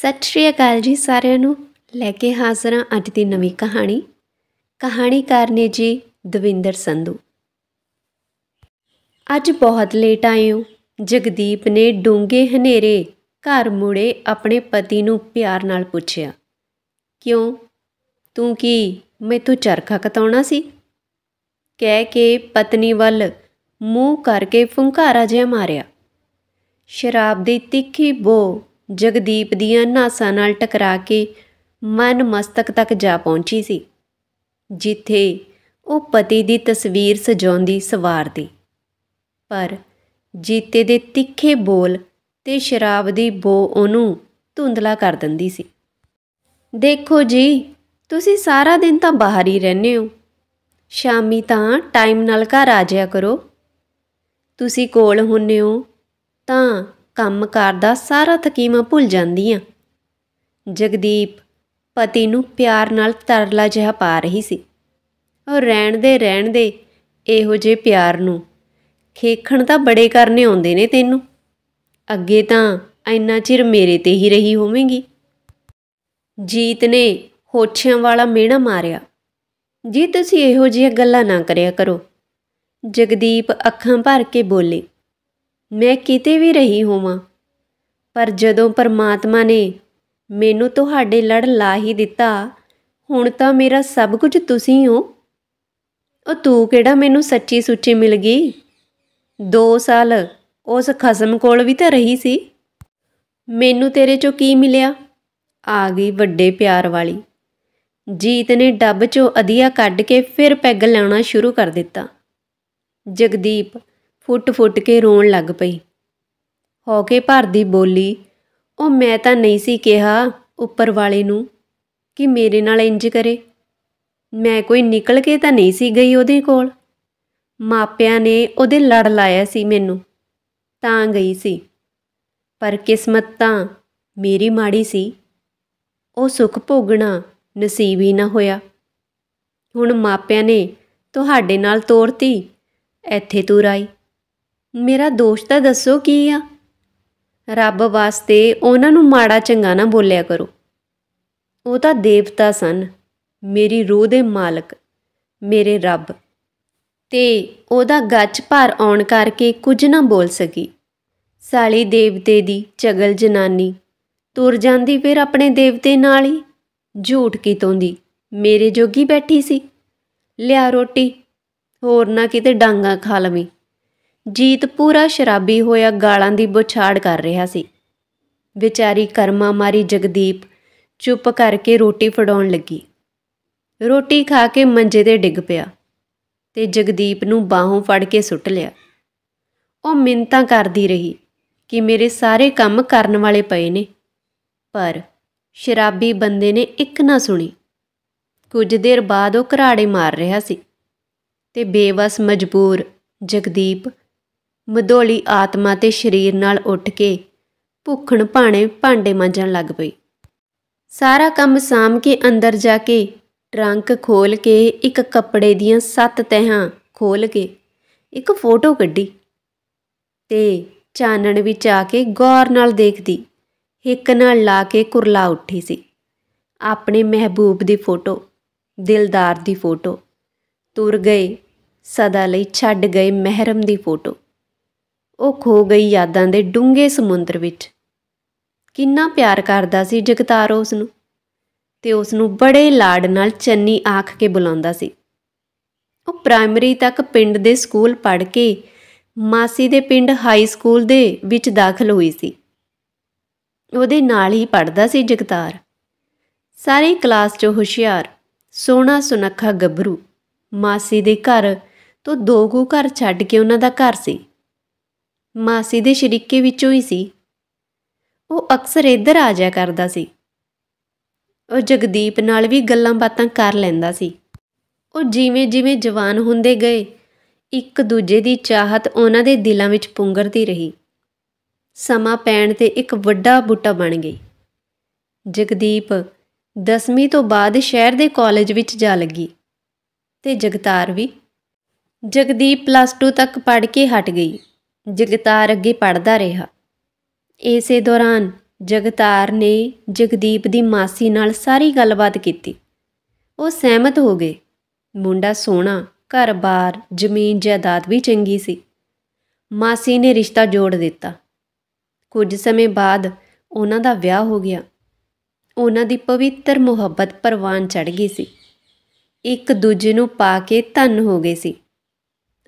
ਸਤਿ ਸ਼੍ਰੀ ਅਕਾਲ ਜੀ ਸਾਰਿਆਂ ਨੂੰ ਲੈ ਕੇ ਹਾਜ਼ਰ ਹਾਂ ਅੱਜ ਦੀ ਨਵੀਂ ਕਹਾਣੀ ਕਹਾਣੀਕਾਰ ਨੇ ਜੀ ਦਵਿੰਦਰ ਸੰਧੂ ਅੱਜ ਬਹੁਤ ਲੇਟ ਆਏ ਹੋ ਜਗਦੀਪ ਨੇ ਡੂੰਗੇ ਹਨੇਰੇ ਘਰ ਮੁੜੇ ਆਪਣੇ ਪਤੀ ਨੂੰ ਪਿਆਰ ਨਾਲ ਪੁੱਛਿਆ ਕਿਉਂ ਤੂੰ ਕੀ ਮੈਥੋਂ ਚਰਖਾ ਕਟਾਉਣਾ ਸੀ ਕਹਿ ਕੇ ਪਤਨੀ ਵੱਲ ਮੂੰਹ ਕਰਕੇ ਫੁੰਕਾਰਾ ਜਿਹਾ ਮਾਰਿਆ ਸ਼ਰਾਬ ਦੀ ਤਿੱਖੀ ਬੋ ਜਗਦੀਪ ਦੀਆਂ ਨਾਸਾਂ ਨਾਲ ਟਕਰਾ ਕੇ ਮਨ ਮਸਤਕ ਤੱਕ ਜਾ ਪਹੁੰਚੀ ਸੀ ਜਿੱਥੇ ਉਹ ਪਤੀ ਦੀ ਤਸਵੀਰ ਸਜਾਉਂਦੀ ਸਵਾਰਦੀ ਪਰ ਜੀਤੇ ਦੇ ਤਿੱਖੇ ਬੋਲ ਤੇ ਸ਼ਰਾਬ ਦੀ ਬੋ ਉਹਨੂੰ ਧੁੰਦਲਾ ਕਰ ਦਿੰਦੀ ਸੀ ਦੇਖੋ ਜੀ ਤੁਸੀਂ ਸਾਰਾ ਦਿਨ ਤਾਂ ਬਾਹਰ ਹੀ ਰਹਿੰਦੇ ਹੋ ਸ਼ਾਮੀ ਤਾਂ ਟਾਈਮ ਨਾਲ ਘਰ ਆ ਜਾਇਆ ਕਰੋ ਤੁਸੀਂ ਕੋਲ ਹੁੰਨੇ ਹੋ ਤਾਂ ਕੰਮਕਾਰ ਦਾ ਸਾਰਾ ਥਕੀਮਾ ਭੁੱਲ ਜਾਂਦੀ ਆ ਜਗਦੀਪ ਪਤੀ ਨੂੰ ਪਿਆਰ ਨਾਲ ਤਰਲਾ ਜਿਹਾ ਪਾ ਰਹੀ ਸੀ ਉਹ ਰਹਿਣ ਦੇ ਰਹਿਣ ਦੇ ਇਹੋ ਜੇ ਪਿਆਰ ਨੂੰ ਖੇਖਣ ਤਾਂ ਬੜੇ ਕਰਨੇ ਆਉਂਦੇ ਨੇ ਤੈਨੂੰ ਅੱਗੇ ਤਾਂ ਇੰਨਾ ਚਿਰ ਮੇਰੇ ਤੇ ਹੀ ਰਹੀ ਹੋਵੇਂਗੀ ਜੀਤ ਨੇ ਹੋਠਿਆਂ ਵਾਲਾ ਮਿਹਣਾ ਮਾਰਿਆ ਜੀ ਤੁਸੀਂ ਇਹੋ ਜਿਹੀਆਂ ਗੱਲਾਂ ਨਾ ਕਰਿਆ ਕਰੋ ਜਗਦੀਪ ਅੱਖਾਂ ਭਰ ਕੇ ਬੋਲੇ ਮੈਂ ਕਿਤੇ ਵੀ ਰਹੀ ਹੋਵਾਂ ਪਰ ਜਦੋਂ ਪਰਮਾਤਮਾ ਨੇ ਮੈਨੂੰ ਤੁਹਾਡੇ ਲੜ ਲਾ ਹੀ ਦਿੱਤਾ ਹੁਣ ਤਾਂ ਮੇਰਾ ਸਭ ਕੁਝ ਤੁਸੀਂ ਹੋ ਉਹ ਤੂੰ ਕਿਹੜਾ ਮੈਨੂੰ ਸੱਚੀ ਸੁੱਚੀ ਮਿਲ ਗਈ 2 ਸਾਲ ਉਸ ਖਸਮ ਕੋਲ ਵੀ ਤਾਂ ਰਹੀ ਸੀ ਮੈਨੂੰ ਤੇਰੇ ਚੋਂ ਕੀ ਮਿਲਿਆ ਆ ਗਈ ਵੱਡੇ ਪਿਆਰ ਵਾਲੀ ਜੀਤ ਨੇ ਡੱਬ ਚੋਂ ਅਧੀਆ ਕੱਢ ਕੇ ਫਿਰ ਪੈਗ ਲਾਉਣਾ ਸ਼ੁਰੂ ਕਰ ਦਿੱਤਾ ਜਗਦੀਪ ਫੁੱਟ-ਫੁੱਟ ਕੇ ਰੋਣ ਲੱਗ ਪਈ ਹੋ ਕੇ ਭਰਦੀ ਬੋਲੀ ਉਹ ਮੈਂ ਤਾਂ ਨਹੀਂ ਸੀ ਕਿਹਾ ਉੱਪਰ ਵਾਲੇ ਨੂੰ ਕਿ ਮੇਰੇ ਨਾਲ ਇੰਜ ਕਰੇ ਮੈਂ ਕੋਈ ਨਿਕਲ ਕੇ ਤਾਂ ਨਹੀਂ ਸੀ ਗਈ ਉਹਦੇ ਕੋਲ ਮਾਪਿਆਂ ਨੇ ਉਹਦੇ ਲੜ ਲਾਇਆ ਸੀ ਮੈਨੂੰ ਤਾਂ ਗਈ ਸੀ ਪਰ ਕਿਸਮਤ ਤਾਂ ਮੇਰੀ ਮਾੜੀ ਸੀ ਉਹ ਸੁੱਖ ਭੋਗਣਾ ਨਸੀਬ ਹੀ ਨਾ ਹੋਇਆ ਹੁਣ ਮਾਪਿਆਂ ਨੇ ਤੁਹਾਡੇ ਨਾਲ ਤੋਰਤੀ ਇੱਥੇ ਤੂੰ ਰਾਈ ਮੇਰਾ ਦੋਸ਼ ਤਾਂ ਦੱਸੋ ਕੀ ਆ ਰੱਬ ਵਾਸਤੇ ਉਹਨਾਂ ਨੂੰ ਮਾੜਾ ਚੰਗਾ ਨਾ ਬੋਲਿਆ ਕਰੋ ਉਹ ਤਾਂ ਦੇਵਤਾ ਸਨ ਮੇਰੀ ਰੂਹ ਦੇ ਮਾਲਕ ਮੇਰੇ ਰੱਬ ਤੇ ਉਹਦਾ ਗੱਜ ਭਰ ਆਉਣ ਕਰਕੇ ਕੁਝ ਨਾ ਬੋਲ ਸਕੀ ਸਾਲੀ ਦੇਵਤੇ ਦੀ ਚਗਲ ਜਨਾਨੀ ਤੁਰ ਜਾਂਦੀ ਫਿਰ ਆਪਣੇ ਦੇਵਤੇ ਨਾਲ ਹੀ ਝੂਠ ਕਿਤੋਂ ਦੀ ਮੇਰੇ ਜੋਗੀ ਬੈਠੀ ਸੀ ਲਿਆ ਰੋਟੀ ਹੋਰ ਨਾ ਕਿਤੇ ਡਾਂਗਾ ਖਾ ਲਵੇਂ ਜੀਤ ਪੂਰਾ ਸ਼ਰਾਬੀ ਹੋਇਆ ਗਾਲਾਂ ਦੀ ਬੁਛਾੜ ਕਰ ਰਿਹਾ ਸੀ ਵਿਚਾਰੀ ਕਰਮਾ ਮਾਰੀ ਜਗਦੀਪ ਚੁੱਪ ਕਰਕੇ ਰੋਟੀ ਫੜਾਉਣ ਲੱਗੀ ਰੋਟੀ ਖਾ ਕੇ ਮੰਜੇ ਤੇ ਡਿੱਗ ਪਿਆ ਤੇ ਜਗਦੀਪ ਨੂੰ ਬਾਹੋਂ ਫੜ ਕੇ ਸੁੱਟ ਲਿਆ ਉਹ ਮਿੰਤਾ ਕਰਦੀ ਰਹੀ ਕਿ ਮੇਰੇ ਸਾਰੇ ਕੰਮ ਕਰਨ ਵਾਲੇ ਪਏ ਨੇ ਪਰ ਸ਼ਰਾਬੀ ਬੰਦੇ ਨੇ ਇੱਕ ਨਾ ਸੁਣੀ ਕੁਝ ਦੇਰ ਬਾਅਦ ਉਹ ਘਰਾੜੇ ਮਾਰ ਰਿਹਾ ਸੀ ਤੇ ਬੇਵਸ ਮਜਬੂਰ ਜਗਦੀਪ ਮਧੋਲੀ ਆਤਮਾ ਤੇ ਸਰੀਰ ਨਾਲ ਉੱਠ ਕੇ ਭੁੱਖਣ ਭਾਣੇ ਭਾਂਡੇ ਮਾਂਜਣ ਲੱਗ ਪਈ ਸਾਰਾ ਕੰਮ ਸਾਮ ਕੇ ਅੰਦਰ ਜਾ ਕੇ ਟਰੰਕ ਖੋਲ ਕੇ ਇੱਕ ਕੱਪੜੇ ਦੀਆਂ ਸੱਤ ਤਹਾਂ ਖੋਲ ਕੇ ਇੱਕ ਫੋਟੋ ਕੱਢੀ ਤੇ ਚਾਨਣ ਵਿੱਚ ਆ ਕੇ ਗੌਰ ਨਾਲ ਦੇਖਦੀ ਇੱਕ ਨਾਲ ਲਾ ਕੇ ਕੁਰਲਾ ਉੱਠੀ ਸੀ ਆਪਣੇ ਮਹਿਬੂਬ ਦੀ ਫੋਟੋ ਦਿਲਦਾਰ ਦੀ ਫੋਟੋ ਤੁਰ ਗਏ ਸਦਾ ਲਈ ਛੱਡ ਗਏ ਮਹਿਰਮ ਦੀ ਫੋਟੋ ਉਹ ਖੋ ਗਈ ਯਾਦਾਂ ਦੇ ਡੂੰਘੇ ਸਮੁੰਦਰ ਵਿੱਚ ਕਿੰਨਾ ਪਿਆਰ ਕਰਦਾ ਸੀ ਜਗਤਾਰ ਉਸ ਨੂੰ ਤੇ ਉਸ ਨੂੰ ਬੜੇ ਲਾਡ ਨਾਲ ਚੰਨੀ ਆਖ ਕੇ ਬੁਲਾਉਂਦਾ ਸੀ ਉਹ ਪ੍ਰਾਇਮਰੀ ਤੱਕ ਪਿੰਡ ਦੇ ਸਕੂਲ ਪੜ੍ਹ ਕੇ ਮਾਸੀ ਦੇ ਪਿੰਡ ਹਾਈ ਸਕੂਲ ਦੇ ਵਿੱਚ ਦਾਖਲ ਹੋਈ ਸੀ ਉਹਦੇ ਨਾਲ ਹੀ ਪੜਦਾ ਸੀ ਜਗਤਾਰ ਸਾਰੀ ਕਲਾਸ 'ਚ ਹੁਸ਼ਿਆਰ ਸੋਹਣਾ ਸੁਨੱਖਾ ਗੱਭਰੂ ਮਾਸੀ ਦੇ ਘਰ ਤੋਂ ਦੋ ਘੂ ਘਰ ਛੱਡ ਕੇ ਉਹਨਾਂ ਦਾ ਘਰ ਸੀ ਮਾਸੀ ਦੇ ਸ਼ਰੀਕੇ ਵਿੱਚੋਂ ਹੀ ਸੀ ਉਹ ਅਕਸਰ ਇੱਧਰ ਆ ਜਾਇਆ ਕਰਦਾ ਸੀ ਉਹ ਜਗਦੀਪ ਨਾਲ ਵੀ ਗੱਲਾਂ-ਬਾਤਾਂ ਕਰ ਲੈਂਦਾ ਸੀ ਉਹ ਜਿਵੇਂ-ਜਿਵੇਂ ਜਵਾਨ ਹੁੰਦੇ ਗਏ ਇੱਕ ਦੂਜੇ ਦੀ ਚਾਹਤ ਉਹਨਾਂ ਦੇ ਦਿਲਾਂ ਵਿੱਚ ਪੁੰਗਰਦੀ ਰਹੀ ਸਮਾਂ ਪੈਣ ਤੇ ਇੱਕ ਵੱਡਾ ਬੂਟਾ ਬਣ ਗਈ ਜਗਦੀਪ 10ਵੀਂ ਤੋਂ ਬਾਅਦ ਸ਼ਹਿਰ ਦੇ ਕਾਲਜ ਵਿੱਚ ਜਾ ਲੱਗੀ ਤੇ ਜਗਤਾਰ ਵੀ ਜਗਦੀਪ ਪਲੱਸ 2 ਤੱਕ ਪੜ੍ਹ ਕੇ ਹਟ ਗਈ ਜਗਤਾਰ ਅੱਗੇ ਪੜਦਾ ਰਿਹਾ ਇਸੇ ਦੌਰਾਨ ਜਗਤਾਰ ਨੇ ਜਗਦੀਪ ਦੀ ਮਾਸੀ ਨਾਲ ਸਾਰੀ ਗੱਲਬਾਤ ਕੀਤੀ ਉਹ ਸਹਿਮਤ ਹੋ ਗਏ ਮੁੰਡਾ ਸੋਹਣਾ ਘਰ-ਬਾਰ ਜ਼ਮੀਨ ਜਾਇਦਾਦ ਵੀ ਚੰਗੀ ਸੀ ਮਾਸੀ ਨੇ ਰਿਸ਼ਤਾ ਜੋੜ ਦਿੱਤਾ ਕੁਝ ਸਮੇਂ ਬਾਅਦ ਉਹਨਾਂ ਦਾ ਵਿਆਹ ਹੋ ਗਿਆ ਉਹਨਾਂ ਦੀ ਪਵਿੱਤਰ ਮੁਹੱਬਤ ਪਰਵਾਨ ਚੜ ਗਈ ਸੀ ਇੱਕ ਦੂਜੇ ਨੂੰ ਪਾ ਕੇ ਧੰਨ ਹੋ ਗਏ ਸੀ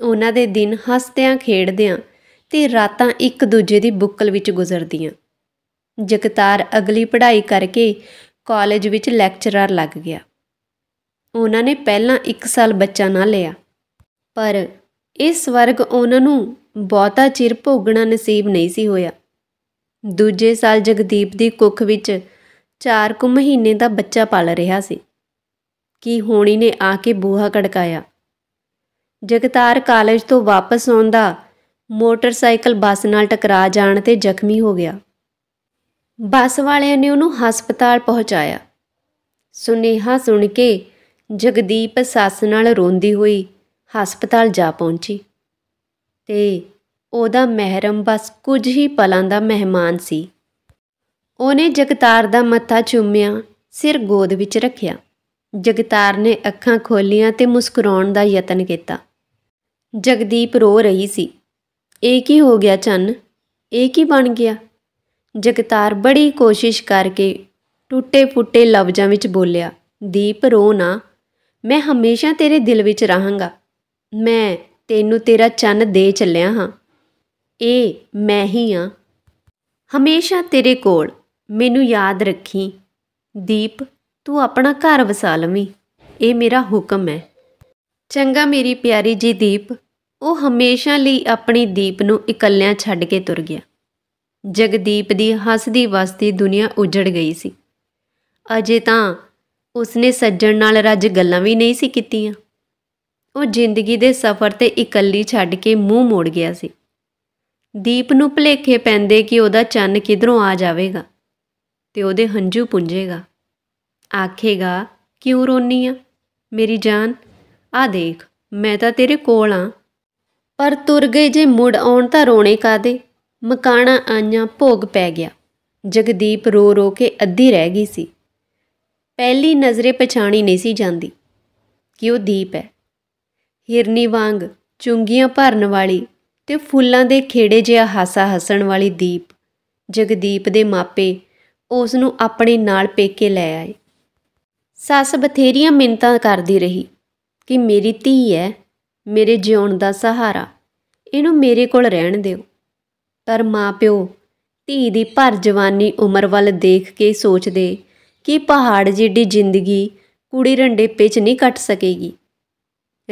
ਉਹਨਾਂ ਦੇ ਦਿਨ ਹੱਸਦਿਆਂ ਖੇਡਦਿਆਂ ਤੇ ਰਾਤਾਂ ਇੱਕ ਦੂਜੇ ਦੀ ਬੁੱਕਲ ਵਿੱਚ ਗੁਜ਼ਰਦੀਆਂ ਜਗਤਾਰ ਅਗਲੀ ਪੜ੍ਹਾਈ ਕਰਕੇ ਕਾਲਜ ਵਿੱਚ ਲੈਕਚਰਰ ਲੱਗ ਗਿਆ ਉਹਨਾਂ ਨੇ ਪਹਿਲਾਂ 1 ਸਾਲ ਬੱਚਾ ਨਾ ਲਿਆ ਪਰ ਇਸ ਵਰਗ ਉਹਨਾਂ ਨੂੰ ਬਹੁਤਾ ਚਿਰ ਭੋਗਣਾ ਨਸੀਬ ਨਹੀਂ ਸੀ ਹੋਇਆ ਦੂਜੇ ਸਾਲ ਜਗਦੀਪ ਦੀ ਕੁੱਖ ਵਿੱਚ 4 ਕੁ ਮਹੀਨੇ ਦਾ ਬੱਚਾ ਪਲ ਰਿਹਾ ਸੀ ਕੀ ਹੋਣੀ ਨੇ ਆ ਕੇ ਬੂਹਾ ਕੜਕਾਇਆ ਜਗਤਾਰ ਕਾਲਜ ਤੋਂ ਵਾਪਸ ਆਉਂਦਾ ਮੋਟਰਸਾਈਕਲ ਬੱਸ ਨਾਲ ਟਕਰਾ ਜਾਣ ਤੇ ਜ਼ਖਮੀ ਹੋ ਗਿਆ ਬੱਸ ਵਾਲਿਆਂ ਨੇ ਉਹਨੂੰ ਹਸਪਤਾਲ ਪਹੁੰਚਾਇਆ ਸੁਨੇਹਾ ਸੁਣ ਕੇ ਜਗਦੀਪ ਸੱਸ ਨਾਲ ਰੋਂਦੀ ਹੋਈ ਹਸਪਤਾਲ ਜਾ ਪਹੁੰਚੀ ਤੇ ਉਹਦਾ ਮਹਿਰਮ ਬਸ ਕੁਝ ਹੀ ਪਲਾਂ ਦਾ ਮਹਿਮਾਨ ਸੀ ਉਹਨੇ ਜਗਤਾਰ ਦਾ ਮੱਥਾ ਚੁੰਮਿਆ ਸਿਰ ਗੋਦ ਵਿੱਚ ਰੱਖਿਆ ਜਗਤਾਰ ਨੇ ਅੱਖਾਂ ਖੋਲੀਆਂ ਤੇ ਮੁਸਕਰਾਉਣ ਦਾ ਯਤਨ ਕੀਤਾ ਜਗਦੀਪ ਰੋ ਰਹੀ ਸੀ ਇਹ ਕੀ ਹੋ ਗਿਆ ਚੰਨ ਇਹ ਕੀ ਬਣ ਗਿਆ ਜਗਤਾਰ ਬੜੀ ਕੋਸ਼ਿਸ਼ ਕਰਕੇ ਟੁੱਟੇ-ਫੁੱਟੇ ਲਫ਼ਜ਼ਾਂ ਵਿੱਚ ਬੋਲਿਆ ਦੀਪ ਰੋ ਨਾ ਮੈਂ ਹਮੇਸ਼ਾ ਤੇਰੇ ਦਿਲ ਵਿੱਚ ਰਹਾਂਗਾ ਮੈਂ ਤੈਨੂੰ ਤੇਰਾ ਚੰਨ ਦੇ ਚੱਲਿਆ ਹਾਂ ਇਹ ਮੈਂ ਹੀ ਹਾਂ ਹਮੇਸ਼ਾ ਤੇਰੇ ਕੋਲ ਮੈਨੂੰ ਯਾਦ ਰੱਖੀ ਦੀਪ ਤੂੰ ਆਪਣਾ ਘਰ ਵਸਾ ਲਵੀਂ ਇਹ ਮੇਰਾ ਹੁਕਮ ਹੈ ਚੰਗਾ ਮੇਰੀ ਪਿਆਰੀ ਜੀ ਦੀਪ ਉਹ ਹਮੇਸ਼ਾ ਲਈ ਆਪਣੀ ਦੀਪ ਨੂੰ ਇਕੱਲਿਆਂ ਛੱਡ ਕੇ ਤੁਰ ਗਿਆ ਜਗਦੀਪ ਦੀ ਹੱਸਦੀ ਵਸਦੀ ਦੁਨੀਆ ਉਜੜ ਗਈ ਸੀ ਅਜੇ ਤਾਂ ਉਸਨੇ ਸੱਜਣ ਨਾਲ ਰੱਜ ਗੱਲਾਂ ਵੀ ਨਹੀਂ ਸੀ ਕੀਤੀਆਂ ਉਹ ਜ਼ਿੰਦਗੀ ਦੇ ਸਫ਼ਰ ਤੇ ਇਕੱਲੀ ਛੱਡ ਕੇ ਮੂੰਹ ਮੋੜ ਗਿਆ ਸੀ ਦੀਪ ਨੂੰ ਭਲੇਖੇ ਪੈਂਦੇ ਕਿ ਉਹਦਾ ਚੰਨ ਕਿਧਰੋਂ ਆ ਜਾਵੇਗਾ ਤੇ ਉਹਦੇ ਹੰਝੂ ਪੁੰਜੇਗਾ ਆਖੇਗਾ ਕਿਉਂ ਰੋਨੀ ਆ ਮੇਰੀ ਜਾਨ ਆ ਦੇਖ ਮੈਂ ਤਾਂ ਤੇਰੇ ਕੋਲ ਆ ਪਰ ਤੁਰ ਗਏ ਜੇ ਮੁੜ ਆਉਣ ਤਾਂ ਰੋਣੇ ਕਾਦੇ ਮਕਾਣਾ ਆਇਆ ਭੋਗ ਪੈ ਗਿਆ ਜਗਦੀਪ ਰੋ ਰੋ ਕੇ ਅੱਧੀ ਰਹਿ ਗਈ ਸੀ ਪਹਿਲੀ ਨਜ਼ਰੇ ਪਛਾਣੀ ਨਹੀਂ ਸੀ ਜਾਂਦੀ ਕਿ ਉਹ ਦੀਪ ਹੈ ਹਿਰਨੀ ਵਾਂਗ ਚੁੰਗੀਆਂ ਭਰਨ ਵਾਲੀ ਤੇ ਫੁੱਲਾਂ ਦੇ ਖੇੜੇ ਜਿਹਾ ਹਾਸਾ ਹੱਸਣ ਵਾਲੀ ਦੀਪ ਜਗਦੀਪ ਦੇ ਮਾਪੇ ਉਸ ਨੂੰ ਆਪਣੇ ਨਾਲ ਪੇਕੇ ਲੈ ਆਏ ਸੱਸ ਬਥੇਰੀਆਂ ਮਿੰਤਾਂ ਕਰਦੀ ਰਹੀ ਕਿ ਮੇਰੀ ਧੀ ਹੈ ਮੇਰੇ ਜਿਉਣ ਦਾ ਸਹਾਰਾ ਇਹਨੂੰ ਮੇਰੇ ਕੋਲ ਰਹਿਣ ਦਿਓ ਪਰ ਮਾਪਿਓ ਧੀ ਦੀ ਭਰ ਜਵਾਨੀ ਉਮਰ ਵੱਲ ਦੇਖ ਕੇ ਸੋਚਦੇ ਕਿ ਪਹਾੜ ਜਿੱਡੀ ਜ਼ਿੰਦਗੀ ਕੁੜੀ ਰੰਡੇ ਪੇਚ ਨਹੀਂ ਕੱਟ ਸਕੇਗੀ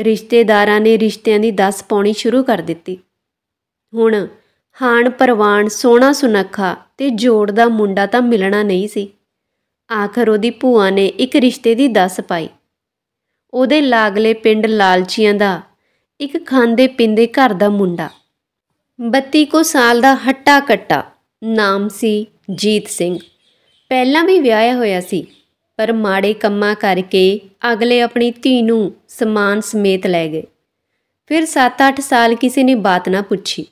ਰਿਸ਼ਤੇਦਾਰਾਂ ਨੇ ਰਿਸ਼ਤਿਆਂ ਦੀ ਦੱਸ ਪਾਉਣੀ ਸ਼ੁਰੂ ਕਰ ਦਿੱਤੀ ਹੁਣ ਹਾਣ ਪਰਵਾਨ ਸੋਨਾ ਸੁਨੱਖਾ ਤੇ ਜੋੜ ਦਾ ਮੁੰਡਾ ਤਾਂ ਮਿਲਣਾ ਨਹੀਂ ਸੀ ਆਖਰ ਉਹਦੀ ਭੂਆ ਨੇ ਇੱਕ ਰਿਸ਼ਤੇ ਦੀ ਦੱਸ ਪਾਈ ਉਹਦੇ ਲਾਗਲੇ ਪਿੰਡ ਲਾਲਚੀਆਂ ਦਾ ਇੱਕ ਖਾਂਦੇ ਪਿੰਦੇ ਘਰ ਦਾ ਮੁੰਡਾ 32 ਕੋ ਸਾਲ ਦਾ ਹੱਟਾ ਕੱਟਾ ਨਾਮ ਸੀ ਜੀਤ ਸਿੰਘ ਪਹਿਲਾਂ ਵੀ ਵਿਆਹਿਆ ਹੋਇਆ ਸੀ ਪਰ ਮਾੜੇ ਕੰਮਾਂ ਕਰਕੇ ਅਗਲੇ ਆਪਣੀ ਧੀ ਨੂੰ ਸਮਾਨ ਸਮੇਤ ਲੈ ਗਏ ਫਿਰ 7-8 ਸਾਲ ਕਿਸੇ ਨੇ ਬਾਤ ਨਾ ਪੁੱਛੀ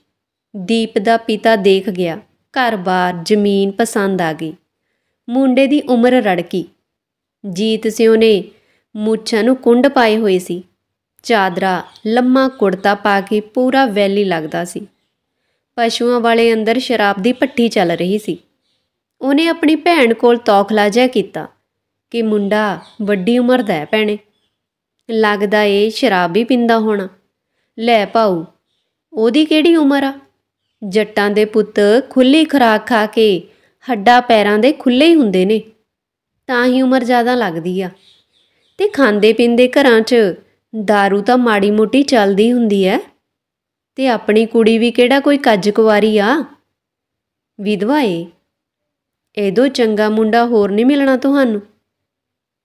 ਦੀਪ ਦਾ ਪਿਤਾ ਦੇਖ ਗਿਆ ਘਰ-ਬਾਰ ਜ਼ਮੀਨ ਪਸੰਦ ਆ ਗਈ ਮੁੰਡੇ ਦੀ ਉਮਰ ਰੜਕੀ ਜੀਤ ਸਿਉ ਨੇ ਮੁੱਛਾਂ ਨੂੰ ਕੁੰਡ ਪਾਏ ਹੋਏ ਸੀ ਚਾਦਰਾ ਲੰਮਾ ਕੁੜਤਾ ਪਾ ਕੇ ਪੂਰਾ ਵੈਲੀ ਲੱਗਦਾ ਸੀ ਪਸ਼ੂਆਂ ਵਾਲੇ ਅੰਦਰ ਸ਼ਰਾਬ ਦੀ ਪੱਟੀ ਚੱਲ ਰਹੀ ਸੀ ਉਹਨੇ ਆਪਣੀ ਭੈਣ ਕੋਲ ਤੌਖਲਾ ਜਿਹਾ ਕੀਤਾ ਕਿ ਮੁੰਡਾ ਵੱਡੀ ਉਮਰ ਦਾ ਹੈ ਭੈਣੇ ਲੱਗਦਾ ਏ ਸ਼ਰਾਬ ਹੀ ਪਿੰਦਾ ਹੋਣਾ ਲੈ ਪਾਉ ਉਹਦੀ ਕਿਹੜੀ ਉਮਰ ਆ ਜੱਟਾਂ ਦੇ ਪੁੱਤ ਖੁੱਲੀ ਖਰਾਕ ਖਾ ਕੇ ਹੱਡਾ ਪੈਰਾਂ ਦੇ ਖੁੱਲੇ ਹੀ ਹੁੰਦੇ ਨੇ ਤਾਂ ਹੀ ਉਮਰ ਜ਼ਿਆਦਾ ਲੱਗਦੀ ਆ ਤੇ ਖਾਂਦੇ ਪੀਂਦੇ ਘਰਾਂ 'ਚ ਦਾਰੂ ਤਾਂ ਮਾੜੀ ਮੋਟੀ ਚੱਲਦੀ ਹੁੰਦੀ ਐ ਤੇ ਆਪਣੀ ਕੁੜੀ ਵੀ ਕਿਹੜਾ ਕੋਈ ਕੱਜ ਕੁਵਾਰੀ ਆ ਵਿਧਵਾ ਏ ਇਹਦੋਂ ਚੰਗਾ ਮੁੰਡਾ ਹੋਰ ਨਹੀਂ ਮਿਲਣਾ ਤੁਹਾਨੂੰ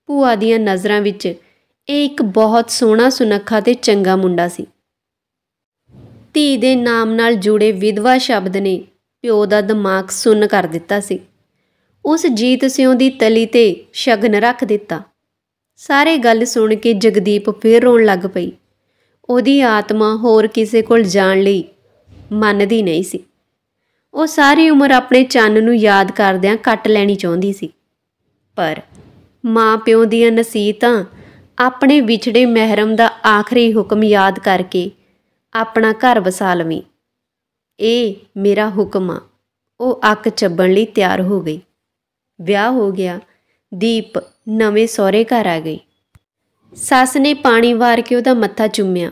ਭੂਆ ਦੀਆਂ ਨਜ਼ਰਾਂ ਵਿੱਚ ਇਹ ਇੱਕ ਬਹੁਤ ਸੋਹਣਾ ਸੁਨੱਖਾ ਤੇ ਚੰਗਾ ਮੁੰਡਾ ਸੀ ਧੀ ਦੇ ਨਾਮ ਨਾਲ ਜੁੜੇ ਵਿਧਵਾ ਸ਼ਬਦ ਨੇ ਪਿਓ ਦਾ ਦਿਮਾਗ ਸੁੰਨ ਕਰ ਦਿੱਤਾ ਸੀ ਉਸ ਜੀਤ ਸਿਉ ਦੀ ਤਲੀ ਤੇ ਸ਼ਗਨ ਰੱਖ ਦਿੱਤਾ ਸਾਰੇ ਗੱਲ ਸੁਣ ਕੇ ਜਗਦੀਪ ਫੇਰ ਰੋਣ ਲੱਗ ਪਈ ਉਹਦੀ ਆਤਮਾ ਹੋਰ ਕਿਸੇ ਕੋਲ ਜਾਣ ਲਈ ਮੰਨਦੀ ਨਹੀਂ ਸੀ ਉਹ ਸਾਰੀ ਉਮਰ ਆਪਣੇ ਚੰਨ ਨੂੰ ਯਾਦ ਕਰਦਿਆਂ ਕੱਟ ਲੈਣੀ ਚਾਹੁੰਦੀ ਸੀ ਪਰ ਮਾਂ-ਪਿਓ ਦੀਆਂ ਨਸੀਹਤਾਂ ਆਪਣੇ ਵਿਛੜੇ ਮਹਿਰਮ ਦਾ ਆਖਰੀ ਹੁਕਮ ਯਾਦ ਕਰਕੇ ਆਪਣਾ ਘਰ ਵਸਾ ਲਵੀ ਇਹ ਮੇਰਾ ਹੁਕਮ ਆ ਉਹ ਅੱਕ ਚੱਬਣ ਲਈ ਤਿਆਰ ਹੋ ਗਈ ਵਿਆਹ ਹੋ ਗਿਆ ਦੀਪ ਨਵੇਂ ਸਹੁਰੇ ਘਰ ਆ ਗਈ ਸੱਸ ਨੇ ਪਾਣੀ ਵਾਰ ਕੇ ਉਹਦਾ ਮੱਥਾ ਚੁੰਮਿਆ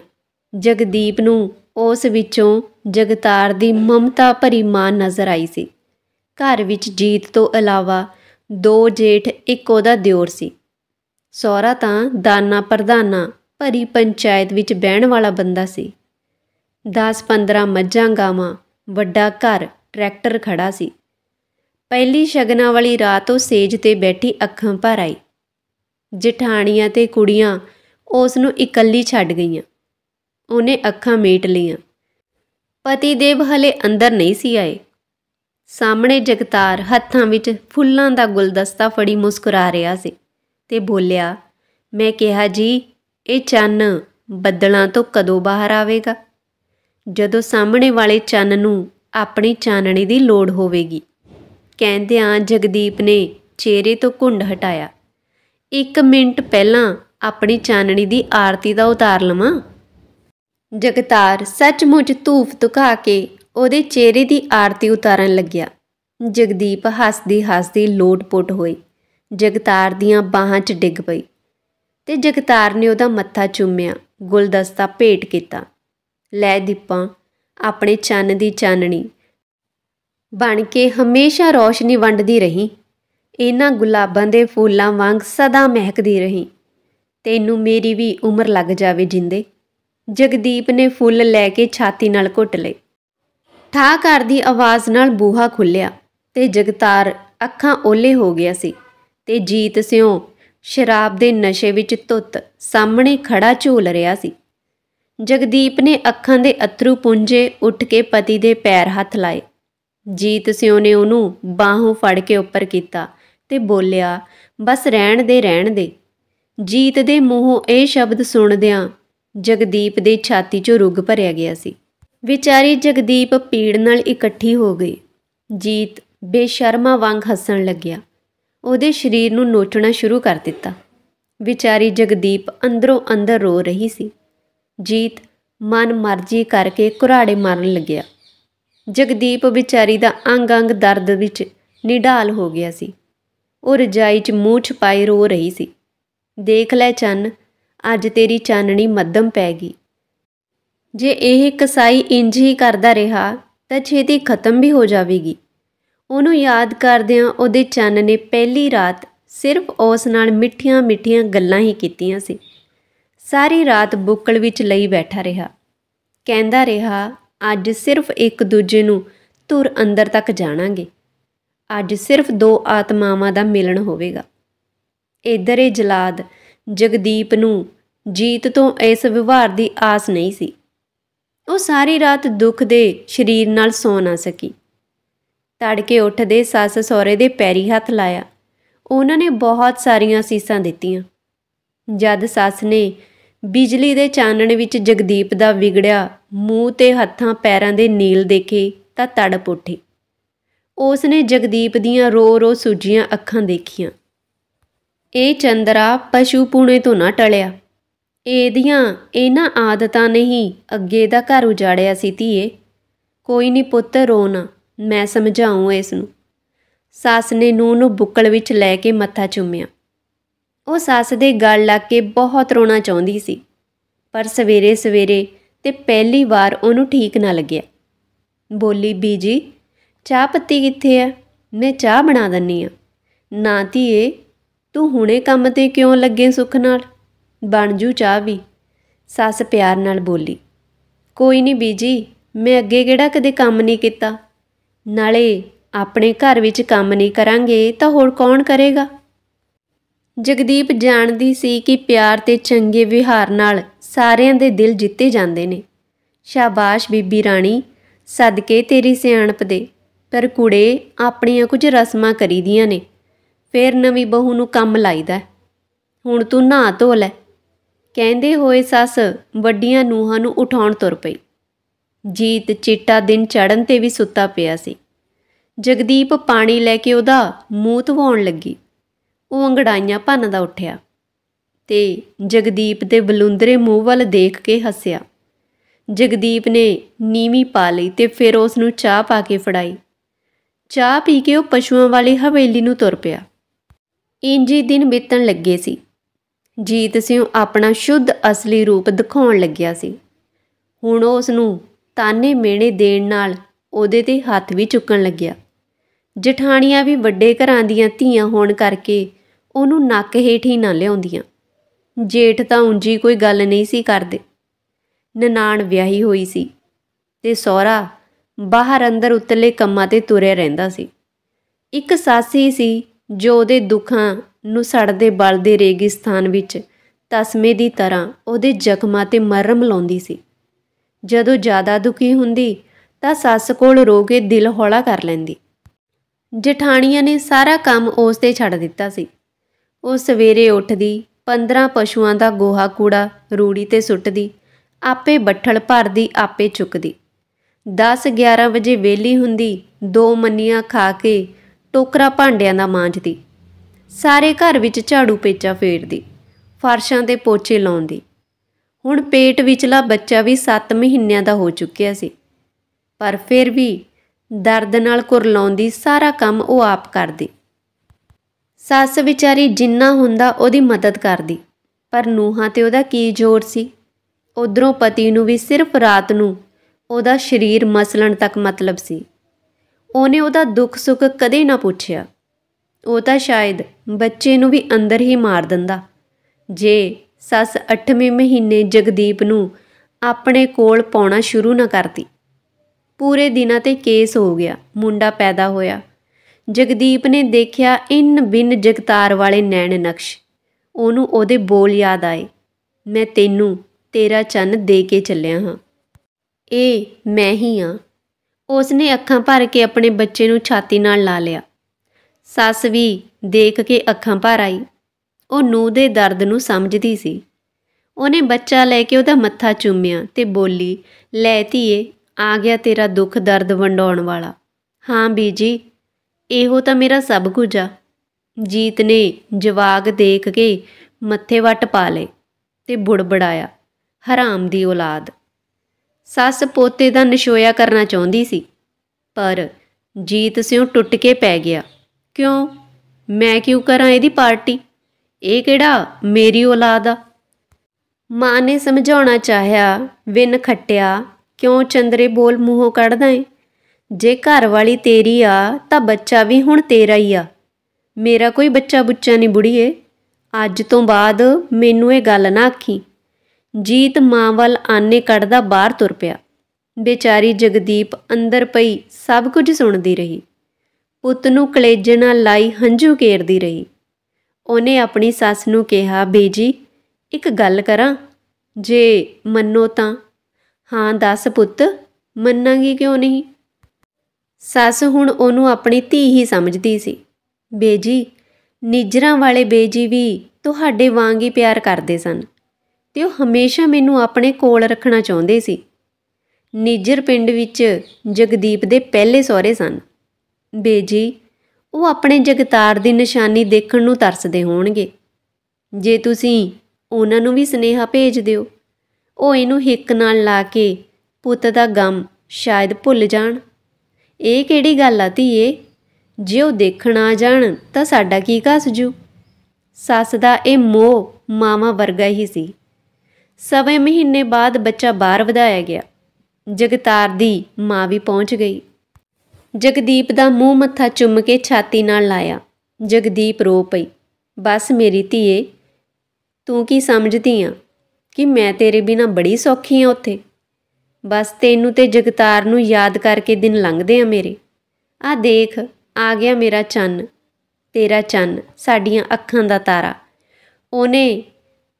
ਜਗਦੀਪ ਨੂੰ ਉਸ ਵਿੱਚੋਂ ਜਗਤਾਰ ਦੀ ਮਮਤਾ ਭਰੀ ਮਾਂ ਨਜ਼ਰ ਆਈ ਸੀ ਘਰ ਵਿੱਚ ਜੀਤ ਤੋਂ ਇਲਾਵਾ ਦੋ ਜੇਠ ਇੱਕ ਉਹਦਾ ਦਿਓਰ ਸੀ ਸਹੁਰਾ ਤਾਂ ਦਾਨਾ ਪ੍ਰਧਾਨਾ ਭਰੀ ਪੰਚਾਇਤ ਵਿੱਚ ਬਹਿਣ ਵਾਲਾ ਬੰਦਾ ਸੀ 10-15 ਮੱਝਾਂ ਗਾਵਾਂ ਵੱਡਾ ਘਰ ਟਰੈਕਟਰ ਖੜਾ ਸੀ ਪਹਿਲੀ ਸ਼ਗਨਾ ਵਾਲੀ ਰਾਤ ਉਹ ਸੇਜ ਤੇ ਬੈਠੀ ਅੱਖਾਂ ਭਰ ਆਈ ਜਠਾਣੀਆਂ ਤੇ ਕੁੜੀਆਂ ਉਸ ਨੂੰ ਇਕੱਲੀ ਛੱਡ ਗਈਆਂ ਉਹਨੇ ਅੱਖਾਂ ਮੀਟ ਲਈਆਂ ਪਤੀ ਦੇਵ ਹਲੇ ਅੰਦਰ ਨਹੀਂ ਸੀ ਆਏ ਸਾਹਮਣੇ ਜਗਤਾਰ ਹੱਥਾਂ ਵਿੱਚ ਫੁੱਲਾਂ ਦਾ ਗੁਲਦਸਤਾ ਫੜੀ ਮੁਸਕਰਾ ਰਿਹਾ ਸੀ ਤੇ ਬੋਲਿਆ ਮੈਂ ਕਿਹਾ ਜੀ ਇਹ ਚੰਨ ਬੱਦਲਾਂ ਤੋਂ ਕਦੋਂ ਬਾਹਰ ਆਵੇਗਾ ਜਦੋਂ ਸਾਹਮਣੇ ਵਾਲੇ ਚੰਨ ਨੂੰ ਆਪਣੀ ਚਾਨਣੀ ਦੀ ਲੋੜ ਹੋਵੇਗੀ ਕਹਿੰਦਿਆਂ ਜਗਦੀਪ ਨੇ ਚਿਹਰੇ ਤੋਂ ਘੁੰਡ ਹਟਾਇਆ ਇੱਕ ਮਿੰਟ ਪਹਿਲਾਂ ਆਪਣੀ ਚਾਨਣੀ ਦੀ ਆਰਤੀ ਦਾ ਉਤਾਰ ਲਵਾਂ ਜਗਤਾਰ ਸੱਚਮੁੱਚ ਧੂਫ ਤੁਕਾ ਕੇ ਉਹਦੇ ਚਿਹਰੇ ਦੀ ਆਰਤੀ ਉਤਾਰਨ ਲੱਗਿਆ ਜਗਦੀਪ ਹੱਸਦੀ ਹੱਸਦੀ ਲੋਟਪੋਟ ਹੋਈ ਜਗਤਾਰ ਦੀਆਂ ਬਾਹਾਂ 'ਚ ਡਿੱਗ ਪਈ ਤੇ ਜਗਤਾਰ ਨੇ ਉਹਦਾ ਮੱਥਾ ਚੁੰਮਿਆ ਗੁਲਦਸਤਾ ਭੇਟ ਕੀਤਾ ਲੈ ਦੀਪਾਂ ਆਪਣੇ ਚੰਨ ਦੀ ਚਾਨਣੀ ਬਣ ਕੇ ਹਮੇਸ਼ਾ ਰੌਸ਼ਨੀ ਵੰਡਦੀ ਰਹੀ ਇਹਨਾਂ ਗੁਲਾਬਾਂ ਦੇ ਫੁੱਲਾਂ ਵਾਂਗ ਸਦਾ ਮਹਿਕਦੀ ਰਹੀ ਤੈਨੂੰ ਮੇਰੀ ਵੀ ਉਮਰ ਲੱਗ ਜਾਵੇ ਜਿੰਦੇ ਜਗਦੀਪ ਨੇ ਫੁੱਲ ਲੈ ਕੇ ਛਾਤੀ ਨਾਲ ਘੁੱਟ ਲਏ ਘਰ ਦੀ ਆਵਾਜ਼ ਨਾਲ ਬੂਹਾ ਖੁੱਲਿਆ ਤੇ ਜਗਤਾਰ ਅੱਖਾਂ ਓਲੇ ਹੋ ਗਿਆ ਸੀ ਤੇ ਜੀਤ ਸਿਓ ਸ਼ਰਾਬ ਦੇ ਨਸ਼ੇ ਵਿੱਚ ਤੁੱਤ ਸਾਹਮਣੇ ਖੜਾ ਝੂਲ ਰਿਹਾ ਸੀ ਜਗਦੀਪ ਨੇ ਅੱਖਾਂ ਦੇ ਅਥਰੂ ਪੁੰਝੇ ਉੱਠ ਕੇ ਪਤੀ ਦੇ ਪੈਰ ਹੱਥ ਲਾਏ ਜੀਤ ਸਿਉ ਨੇ ਉਹਨੂੰ ਬਾਹੋਂ ਫੜ ਕੇ ਉੱਪਰ ਕੀਤਾ ਤੇ ਬੋਲਿਆ ਬਸ ਰਹਿਣ ਦੇ ਰਹਿਣ ਦੇ ਜੀਤ ਦੇ ਮੂੰਹੋਂ ਇਹ ਸ਼ਬਦ ਸੁਣਦਿਆਂ ਜਗਦੀਪ ਦੇ ਛਾਤੀ 'ਚੋਂ ਰੁਗ ਭਰਿਆ ਗਿਆ ਸੀ ਵਿਚਾਰੀ ਜਗਦੀਪ ਪੀੜ ਨਾਲ ਇਕੱਠੀ ਹੋ ਗਈ ਜੀਤ ਬੇਸ਼ਰਮਾ ਵਾਂਗ ਹੱਸਣ ਲੱਗਿਆ ਉਹਦੇ ਸਰੀਰ ਨੂੰ ਨੋਚਣਾ ਸ਼ੁਰੂ ਕਰ ਦਿੱਤਾ ਵਿਚਾਰੀ ਜਗਦੀਪ ਅੰਦਰੋਂ ਅੰਦਰ ਰੋ ਰਹੀ ਸੀ ਜੀਤ ਮਨ ਮਰਜ਼ੀ ਕਰਕੇ ਕੁਰਾੜੇ ਮਾਰਨ ਲੱਗਿਆ ਜਗਦੀਪ ਵਿਚਾਰੀ ਦਾ ਅੰਗ-ਅੰਗ ਦਰਦ ਵਿੱਚ ਨਿਢਾਲ ਹੋ ਗਿਆ ਸੀ ਉਹ ਰਜਾਈ 'ਚ ਮੂੰਹ ਛਪਾਈ ਰੋ ਰਹੀ ਸੀ ਦੇਖ ਲੈ ਚੰਨ ਅੱਜ ਤੇਰੀ ਚਾਨਣੀ ਮੱਧਮ ਪੈ ਗਈ ਜੇ ਇਹ ਕਸਾਈ ਇੰਜ ਹੀ ਕਰਦਾ ਰਿਹਾ ਤਾਂ ਛੇਤੀ ਖਤਮ ਵੀ ਹੋ ਜਾਵੇਗੀ ਉਹਨੂੰ ਯਾਦ ਕਰਦਿਆਂ ਉਹਦੇ ਚੰਨ ਨੇ ਪਹਿਲੀ ਰਾਤ ਸਿਰਫ ਉਸ ਨਾਲ ਮਿੱਠੀਆਂ-ਮਿੱਠੀਆਂ ਗੱਲਾਂ ਹੀ ਕੀਤੀਆਂ ਸੀ ਸਾਰੀ ਰਾਤ ਬੁੱਕਲ ਵਿੱਚ ਲਈ ਬੈਠਾ ਰਿਹਾ ਕਹਿੰਦਾ ਰਿਹਾ ਅੱਜ ਸਿਰਫ ਇੱਕ ਦੂਜੇ ਨੂੰ ਤੁਰ ਅੰਦਰ ਤੱਕ ਜਾਣਾਂਗੇ ਅੱਜ ਸਿਰਫ ਦੋ ਆਤਮਾਵਾਂ ਦਾ ਮਿਲਣ ਹੋਵੇਗਾ ਇਧਰ ਇਹ ਜਲਾਦ ਜਗਦੀਪ ਨੂੰ ਜੀਤ ਤੋਂ ਇਸ ਵਿਵਹਾਰ ਦੀ ਆਸ ਨਹੀਂ ਸੀ ਉਹ ਸਾਰੀ ਰਾਤ ਦੁੱਖ ਦੇ ਸਰੀਰ ਨਾਲ ਸੌ ਨਾ ਸਕੀ ਤੜਕੇ ਉੱਠਦੇ ਸੱਸ ਸਹੁਰੇ ਦੇ ਪੈਰੀ ਹੱਥ ਲਾਇਆ ਉਹਨਾਂ ਨੇ ਬਹੁਤ ਸਾਰੀਆਂ ਸੀਸਾਂ ਦਿੱਤੀਆਂ ਜਦ ਸੱਸ ਨੇ ਬਿਜਲੀ ਦੇ ਚਾਨਣ ਵਿੱਚ ਜਗਦੀਪ ਦਾ ਵਿਗੜਿਆ ਮੂੰਹ ਤੇ ਹੱਥਾਂ ਪੈਰਾਂ ਦੇ ਨੀਲ ਦੇਖੇ ਤਾਂ ਤੜਪ ਉੱਠੀ ਉਸ ਨੇ ਜਗਦੀਪ ਦੀਆਂ ਰੋ-ਰੋ ਸੁਜੀਆਂ ਅੱਖਾਂ ਦੇਖੀਆਂ ਇਹ ਚੰਦਰਾ ਪਸ਼ੂ ਪੂਣੇ ਤੋਂ ਨਾ ਟਲਿਆ ਇਹਦੀਆਂ ਇਹਨਾਂ ਆਦਤਾਂ ਨਹੀਂ ਅੱਗੇ ਦਾ ਘਰ ਉਜਾੜਿਆ ਸੀ ਧੀਏ ਕੋਈ ਨਹੀਂ ਪੁੱਤ ਰੋ ਨਾ ਮੈਂ ਸਮਝਾਉਂ ਇਸ ਨੂੰ ਸੱਸ ਨੇ ਨੂੰ ਨੂੰ ਬੁੱਕਲ ਵਿੱਚ ਲੈ ਕੇ ਮੱਥਾ ਚੁੰਮਿਆ ਉਹ ਸੱਸ ਦੇ ਗਲ ਲੱਗ ਕੇ ਬਹੁਤ ਰੋਣਾ ਚਾਹੁੰਦੀ ਸੀ ਪਰ ਸਵੇਰੇ ਸਵੇਰੇ ਤੇ ਪਹਿਲੀ ਵਾਰ ਉਹਨੂੰ ਠੀਕ ਨਾ ਲੱਗਿਆ ਬੋਲੀ ਬੀਜੀ ਚਾਹ ਪੱਤੀ ਕਿੱਥੇ ਆ ਮੈਂ ਚਾਹ ਬਣਾ ਦੰਨੀ ਆ ਨਾ ਧੀਏ ਤੂੰ ਹੁਣੇ ਕੰਮ ਤੇ ਕਿਉਂ ਲੱਗੇ ਸੁੱਖ ਨਾਲ ਬਣ ਜੂ ਚਾਹ ਵੀ ਸੱਸ ਪਿਆਰ ਨਾਲ ਬੋਲੀ ਕੋਈ ਨਹੀਂ ਬੀਜੀ ਮੈਂ ਅੱਗੇ ਕਿਹੜਾ ਕਦੇ ਕੰਮ ਨਹੀਂ ਕੀਤਾ ਨਾਲੇ ਆਪਣੇ ਘਰ ਵਿੱਚ ਕੰਮ ਨਹੀਂ ਕਰਾਂਗੇ ਤਾਂ ਹੋਰ ਕੌਣ ਕਰੇਗਾ ਜਗਦੀਪ ਜਾਣਦੀ ਸੀ ਕਿ ਪਿਆਰ ਤੇ ਚੰਗੇ ਵਿਹਾਰ ਨਾਲ ਸਾਰਿਆਂ ਦੇ ਦਿਲ ਜਿੱਤੇ ਜਾਂਦੇ ਨੇ ਸ਼ਾਬਾਸ਼ ਬੀਬੀ ਰਾਣੀ ਸਦਕੇ ਤੇਰੀ ਸਿਆਣਪ ਦੇ ਪਰ ਕੁੜੇ ਆਪਣੀਆਂ ਕੁਝ ਰਸਮਾਂ ਕਰੀਦੀਆਂ ਨੇ ਫੇਰ ਨਵੀਂ ਬਹੂ ਨੂੰ ਕੰਮ ਲਾਈਦਾ ਹੁਣ ਤੂੰ ਨਹਾ ਧੋ ਲੈ ਕਹਿੰਦੇ ਹੋਏ ਸੱਸ ਵੱਡੀਆਂ ਨੂਹਾਂ ਨੂੰ ਉਠਾਉਣ ਤੁਰ ਪਈ ਜੀਤ ਚਿੱਟਾ ਦਿਨ ਚੜਨ ਤੇ ਵੀ ਸੁੱਤਾ ਪਿਆ ਸੀ ਜਗਦੀਪ ਪਾਣੀ ਲੈ ਕੇ ਉਹਦਾ ਮੂੰਹ ਧਵਾਉਣ ਲੱਗੀ ਉਹ ਅੰਗੜਾਈਆਂ ਭੰਨਦਾ ਉੱਠਿਆ ਤੇ ਜਗਦੀਪ ਦੇ ਬਲੁੰਦਰੇ ਮੂੰਹ ਵੱਲ ਦੇਖ ਕੇ ਹੱਸਿਆ ਜਗਦੀਪ ਨੇ ਨੀਵੀਂ ਪਾ ਲਈ ਤੇ ਫਿਰ ਉਸ ਨੂੰ ਚਾਹ ਪਾ ਕੇ ਫੜਾਈ ਚਾਹ ਪੀ ਕੇ ਉਹ ਪਸ਼ੂਆਂ ਵਾਲੀ ਹਵੇਲੀ ਨੂੰ ਤੁਰ ਪਿਆ ਇੰਜੀ ਦਿਨ ਬੀਤਣ ਲੱਗੇ ਸੀ ਜੀਤ ਸਿੰਘ ਆਪਣਾ ਸ਼ੁੱਧ ਅਸਲੀ ਰੂਪ ਦਿਖਾਉਣ ਲੱਗਿਆ ਸੀ ਹੁਣ ਉਹ ਉਸ ਨੂੰ ਤਾਨੇ ਮੇਣੇ ਦੇਣ ਨਾਲ ਉਹਦੇ ਤੇ ਹੱਥ ਵੀ ਚੁੱਕਣ ਲੱਗਿਆ ਜਠਾਣੀਆਂ ਵੀ ਵੱਡੇ ਘਰਾਂ ਦੀਆਂ ਧੀਆਂ ਹੋਣ ਕਰਕੇ ਉਹਨੂੰ ਨੱਕ ਹੇਠ ਹੀ ਨਾ ਲਿਆਉਂਦੀਆਂ ਜੇਠ ਤਾਂ ਉਂਜੀ ਕੋਈ ਗੱਲ ਨਹੀਂ ਸੀ ਕਰਦੇ ਨਨਾਣ ਵਿਆਹੀ ਹੋਈ ਸੀ ਤੇ ਸਹੁਰਾ ਬਾਹਰ ਅੰਦਰ ਉਤਲੇ ਕੰਮਾਂ ਤੇ ਤੁਰੇ ਰਹਿੰਦਾ ਸੀ ਇੱਕ ਸਾਸੀ ਸੀ ਜੋ ਉਹਦੇ ਦੁੱਖਾਂ ਨੂੰ ਸੜਦੇ ਬਲ ਦੇ ਰੇਗਿਸਤਾਨ ਵਿੱਚ ਤਸਮੇ ਦੀ ਤਰ੍ਹਾਂ ਉਹਦੇ ਜ਼ਖਮਾਂ ਤੇ ਮਰਮ ਲਾਉਂਦੀ ਸੀ ਜਦੋਂ ਜ਼ਿਆਦਾ ਦੁਖੀ ਹੁੰਦੀ ਤਾਂ ਸੱਸ ਕੋਲ ਰੋ ਕੇ ਦਿਲ ਹੌਲਾ ਕਰ ਲੈਂਦੀ ਜਠਾਣੀਆਂ ਨੇ ਸਾਰਾ ਕੰਮ ਉਸ ਤੇ ਛੱਡ ਦਿੱਤਾ ਸੀ ਉਹ ਸਵੇਰੇ ਉੱਠਦੀ 15 ਪਸ਼ੂਆਂ ਦਾ ਗੋਹਾ ਕੂੜਾ ਰੂੜੀ ਤੇ ਸੁੱਟਦੀ ਆਪੇ ਬੱਠਲ ਭਰਦੀ ਆਪੇ ਚੁੱਕਦੀ 10-11 ਵਜੇ ਵੇਲੀ ਹੁੰਦੀ ਦੋ ਮੰਨੀਆਂ ਖਾ ਕੇ ਟੋਕਰਾ ਭਾਂਡਿਆਂ ਦਾ ਮਾਂਜਦੀ ਸਾਰੇ ਘਰ ਵਿੱਚ ਝਾੜੂ ਪੇਚਾ ਫੇਰਦੀ ਫਰਸ਼ਾਂ ਤੇ ਪੋਚੇ ਲਾਉਂਦੀ ਹੁਣ ਪੇਟ ਵਿਚਲਾ ਬੱਚਾ ਵੀ 7 ਮਹੀਨਿਆਂ ਦਾ ਹੋ ਚੁੱਕਿਆ ਸੀ ਪਰ ਫਿਰ ਵੀ ਦਰਦ ਨਾਲ ਕੁਰਲਾਉਂਦੀ ਸਾਰਾ ਕੰਮ ਉਹ ਆਪ ਕਰਦੀ ਸੱਸ ਵਿਚਾਰੀ ਜਿੰਨਾ ਹੁੰਦਾ ਉਹਦੀ ਮਦਦ ਕਰਦੀ ਪਰ ਨੂਹਾਂ ਤੇ ਉਹਦਾ ਕੀ ਜ਼ੋਰ ਸੀ ਉਧਰੋਂ ਪਤੀ ਨੂੰ ਵੀ ਸਿਰਫ ਰਾਤ ਨੂੰ ਉਹਦਾ ਸਰੀਰ ਮਸਲਣ ਤੱਕ ਮਤਲਬ ਸੀ ਉਹਨੇ ਉਹਦਾ ਦੁੱਖ ਸੁੱਖ ਕਦੇ ਨਾ ਪੁੱਛਿਆ ਉਹ ਤਾਂ ਸ਼ਾਇਦ ਬੱਚੇ ਨੂੰ ਵੀ ਅੰਦਰ ਹੀ ਮਾਰ ਦਿੰਦਾ ਜੇ ਸੱਸ 8ਵੇਂ ਮਹੀਨੇ ਜਗਦੀਪ ਨੂੰ ਆਪਣੇ ਕੋਲ ਪਾਉਣਾ ਸ਼ੁਰੂ ਨਾ ਕਰਦੀ ਪੂਰੇ ਦਿਨਾਂ ਤੇ ਕੇਸ ਹੋ ਗਿਆ ਮੁੰਡਾ ਪੈਦਾ ਹੋਇਆ ਜਗਦੀਪ ਨੇ ਦੇਖਿਆ ਇਨ ਬਿਨ ਜਗਤਾਰ ਵਾਲੇ ਨੈਣ ਨਕਸ਼ ਉਹਨੂੰ ਉਹਦੇ ਬੋਲ ਯਾਦ ਆਏ ਮੈਂ ਤੈਨੂੰ ਤੇਰਾ ਚੰਨ ਦੇ ਕੇ ਚੱਲਿਆ ਹਾਂ ਇਹ ਮੈਂ ਹੀ ਹਾਂ ਉਸਨੇ ਅੱਖਾਂ ਭਰ ਕੇ ਆਪਣੇ ਬੱਚੇ ਨੂੰ ਛਾਤੀ ਨਾਲ ਲਾ ਲਿਆ ਸੱਸ ਵੀ ਦੇਖ ਕੇ ਅੱਖਾਂ ਭਰ ਆਈ ਉਹ ਨੂ ਦੇ ਦਰਦ ਨੂੰ ਸਮਝਦੀ ਸੀ ਉਹਨੇ ਬੱਚਾ ਲੈ ਕੇ ਉਹਦਾ ਮੱਥਾ ਚੁੰਮਿਆ ਤੇ ਬੋਲੀ ਲੈ ਧੀਏ ਆ ਗਿਆ ਤੇਰਾ ਦੁੱਖ ਦਰਦ ਵੰਡਾਉਣ ਵਾਲਾ ਹਾਂ ਬੀਜੀ ਇਹੋ ਤਾਂ ਮੇਰਾ ਸਭ ਕੁਝ ਆ ਜੀਤ ਨੇ ਜਵਾਗ ਦੇਖ ਕੇ ਮੱਥੇ ਵੱਟ ਪਾ ਲਏ ਤੇ ਬੁੜਬੜਾਇਆ ਹਰਾਮ ਦੀ ਔਲਾਦ ਸੱਸ ਪੋਤੇ ਦਾ ਨਸ਼ੋਇਆ ਕਰਨਾ ਚਾਹੁੰਦੀ ਸੀ ਪਰ ਜੀਤ ਸਿਉ ਟੁੱਟ ਕੇ ਪੈ ਗਿਆ ਕਿਉਂ ਮੈਂ ਕਿਉਂ ਕਰਾਂ ਇਹਦੀ ਪਾਰਟੀ ਇਹ ਕਿਹੜਾ ਮੇਰੀ ਔਲਾਦ ਆ ਮਾਂ ਨੇ ਸਮਝਾਉਣਾ ਚਾਹਿਆ ਵਿਨ ਖੱਟਿਆ ਕਿਉਂ ਚੰਦਰੇ ਬੋਲ ਮੂੰਹੋਂ ਕੱਢਦਾ ਏ ਜੇ ਘਰ ਵਾਲੀ ਤੇਰੀ ਆ ਤਾਂ ਬੱਚਾ ਵੀ ਹੁਣ ਤੇਰਾ ਹੀ ਆ ਮੇਰਾ ਕੋਈ ਬੱਚਾ ਬੁੱਚਾ ਨਹੀਂ ਬੁੜੀਏ ਅੱਜ ਤੋਂ ਬਾਅਦ ਮੈਨੂੰ ਇਹ ਗੱਲ ਨਾ ਆਖੀ ਜੀਤ ਮਾਂ ਵੱਲ ਆਨੇ ਕੱਢਦਾ ਬਾਹਰ ਤੁਰ ਪਿਆ ਬੇਚਾਰੀ ਜਗਦੀਪ ਅੰਦਰ ਪਈ ਸਭ ਕੁਝ ਸੁਣਦੀ ਰਹੀ ਪੁੱਤ ਨੂੰ ਕਲੇਜੇ ਨਾਲ ਲਾਈ ਹੰਝੂ ਕੇਰਦੀ ਰਹੀ ਉਹਨੇ ਆਪਣੀ ਸੱਸ ਨੂੰ ਕਿਹਾ ਬੇਜੀ ਇੱਕ ਗੱਲ ਕਰਾਂ ਜੇ ਮੰਨੋ ਤਾਂ ਹਾਂ ਦੱਸ ਪੁੱਤ ਮੰਨਾਂਗੀ ਕਿਉਂ ਨਹੀਂ ਸੱਸ ਹੁਣ ਉਹਨੂੰ ਆਪਣੀ ਧੀ ਹੀ ਸਮਝਦੀ ਸੀ ਬੇਜੀ ਨਿਜਰਾਂ ਵਾਲੇ ਬੇਜੀ ਵੀ ਤੁਹਾਡੇ ਵਾਂਗ ਹੀ ਪਿਆਰ ਕਰਦੇ ਸਨ ਤੇ ਉਹ ਹਮੇਸ਼ਾ ਮੈਨੂੰ ਆਪਣੇ ਕੋਲ ਰੱਖਣਾ ਚਾਹੁੰਦੇ ਸੀ ਨਿਜਰ ਪਿੰਡ ਵਿੱਚ ਜਗਦੀਪ ਦੇ ਪਹਿਲੇ ਸਹੁਰੇ ਸਨ ਬੇਜੀ ਉਹ ਆਪਣੇ ਜਗਤਾਰ ਦੀ ਨਿਸ਼ਾਨੀ ਦੇਖਣ ਨੂੰ ਤਰਸਦੇ ਹੋਣਗੇ ਜੇ ਤੁਸੀਂ ਉਹਨਾਂ ਨੂੰ ਵੀ ਸਨੇਹਾ ਭੇਜ ਦਿਓ ਉਹ ਇਹਨੂੰ ਹਿੱਕ ਨਾਲ ਲਾ ਕੇ ਪੁੱਤ ਦਾ ਗਮ ਸ਼ਾਇਦ ਭੁੱਲ ਜਾਣ ਇਹ ਕਿਹੜੀ ਗੱਲ ਆ ਧੀਏ ਜੇ ਉਹ ਦੇਖਣ ਆ ਜਾਣ ਤਾਂ ਸਾਡਾ ਕੀ ਘਸ ਜੂ ਸੱਸ ਦਾ ਇਹ ਮੋਹ ਮਾਵਾ ਵਰਗਾ ਹੀ ਸੀ ਸਵੇ ਮਹੀਨੇ ਬਾਅਦ ਬੱਚਾ ਬਾਹਰ ਵਧਾਇਆ ਗਿਆ ਜਗਤਾਰ ਦੀ ਮਾਂ ਵੀ ਪਹੁੰਚ ਗਈ ਜਗਦੀਪ ਦਾ ਮੂੰਹ ਮੱਥਾ ਚੁੰਮ ਕੇ ਛਾਤੀ ਨਾਲ ਲਾਇਆ ਜਗਦੀਪ ਰੋ ਪਈ ਬਸ ਮੇਰੀ ਧੀਏ ਤੂੰ ਕੀ ਸਮਝਦੀ ਆ ਕਿ ਮੈਂ ਤੇਰੇ ਬਿਨਾ ਬੜੀ ਸੌਖੀ ਆ ਉੱਥੇ ਬਸ ਤੈਨੂੰ ਤੇ ਜਗਤਾਰ ਨੂੰ ਯਾਦ ਕਰਕੇ ਦਿਨ ਲੰਘਦੇ ਆ ਮੇਰੇ ਆ ਦੇਖ ਆ ਗਿਆ ਮੇਰਾ ਚੰਨ ਤੇਰਾ ਚੰਨ ਸਾਡੀਆਂ ਅੱਖਾਂ ਦਾ ਤਾਰਾ ਉਹਨੇ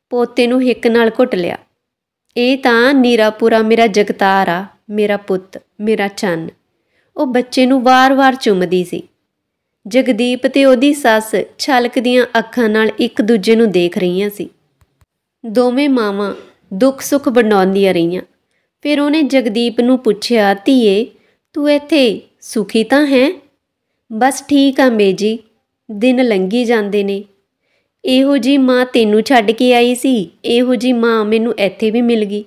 ਪੋਤੇ ਨੂੰ ਹਿੱਕ ਨਾਲ ਘੁੱਟ ਲਿਆ ਇਹ ਤਾਂ ਨੀਰਾਪੁਰਾ ਮੇਰਾ ਜਗਤਾਰ ਆ ਮੇਰਾ ਪੁੱਤ ਮੇਰਾ ਚੰਨ ਉਹ ਬੱਚੇ ਨੂੰ ਵਾਰ-ਵਾਰ ਚੁੰਮਦੀ ਸੀ ਜਗਦੀਪ ਤੇ ਉਹਦੀ ਸੱਸ ਛਲਕ ਦੀਆਂ ਅੱਖਾਂ ਨਾਲ ਇੱਕ ਦੂਜੇ ਨੂੰ ਦੇਖ ਰਹੀਆਂ ਸੀ ਦੋਵੇਂ ਮਾਵਾਂ ਦੁੱਖ-ਸੁੱਖ ਵੰਡਾਉਂਦੀਆਂ ਰਹੀਆਂ ਫਿਰ ਉਹਨੇ ਜਗਦੀਪ ਨੂੰ ਪੁੱਛਿਆ ਧੀਏ ਤੂੰ ਇੱਥੇ ਸੁਖੀ ਤਾਂ ਹੈ ਬਸ ਠੀਕ ਆ ਮੇਜੀ ਦਿਨ ਲੰਘੀ ਜਾਂਦੇ ਨੇ ਇਹੋ ਜੀ ਮਾਂ ਤੈਨੂੰ ਛੱਡ ਕੇ ਆਈ ਸੀ ਇਹੋ ਜੀ ਮਾਂ ਮੈਨੂੰ ਇੱਥੇ ਵੀ ਮਿਲ ਗਈ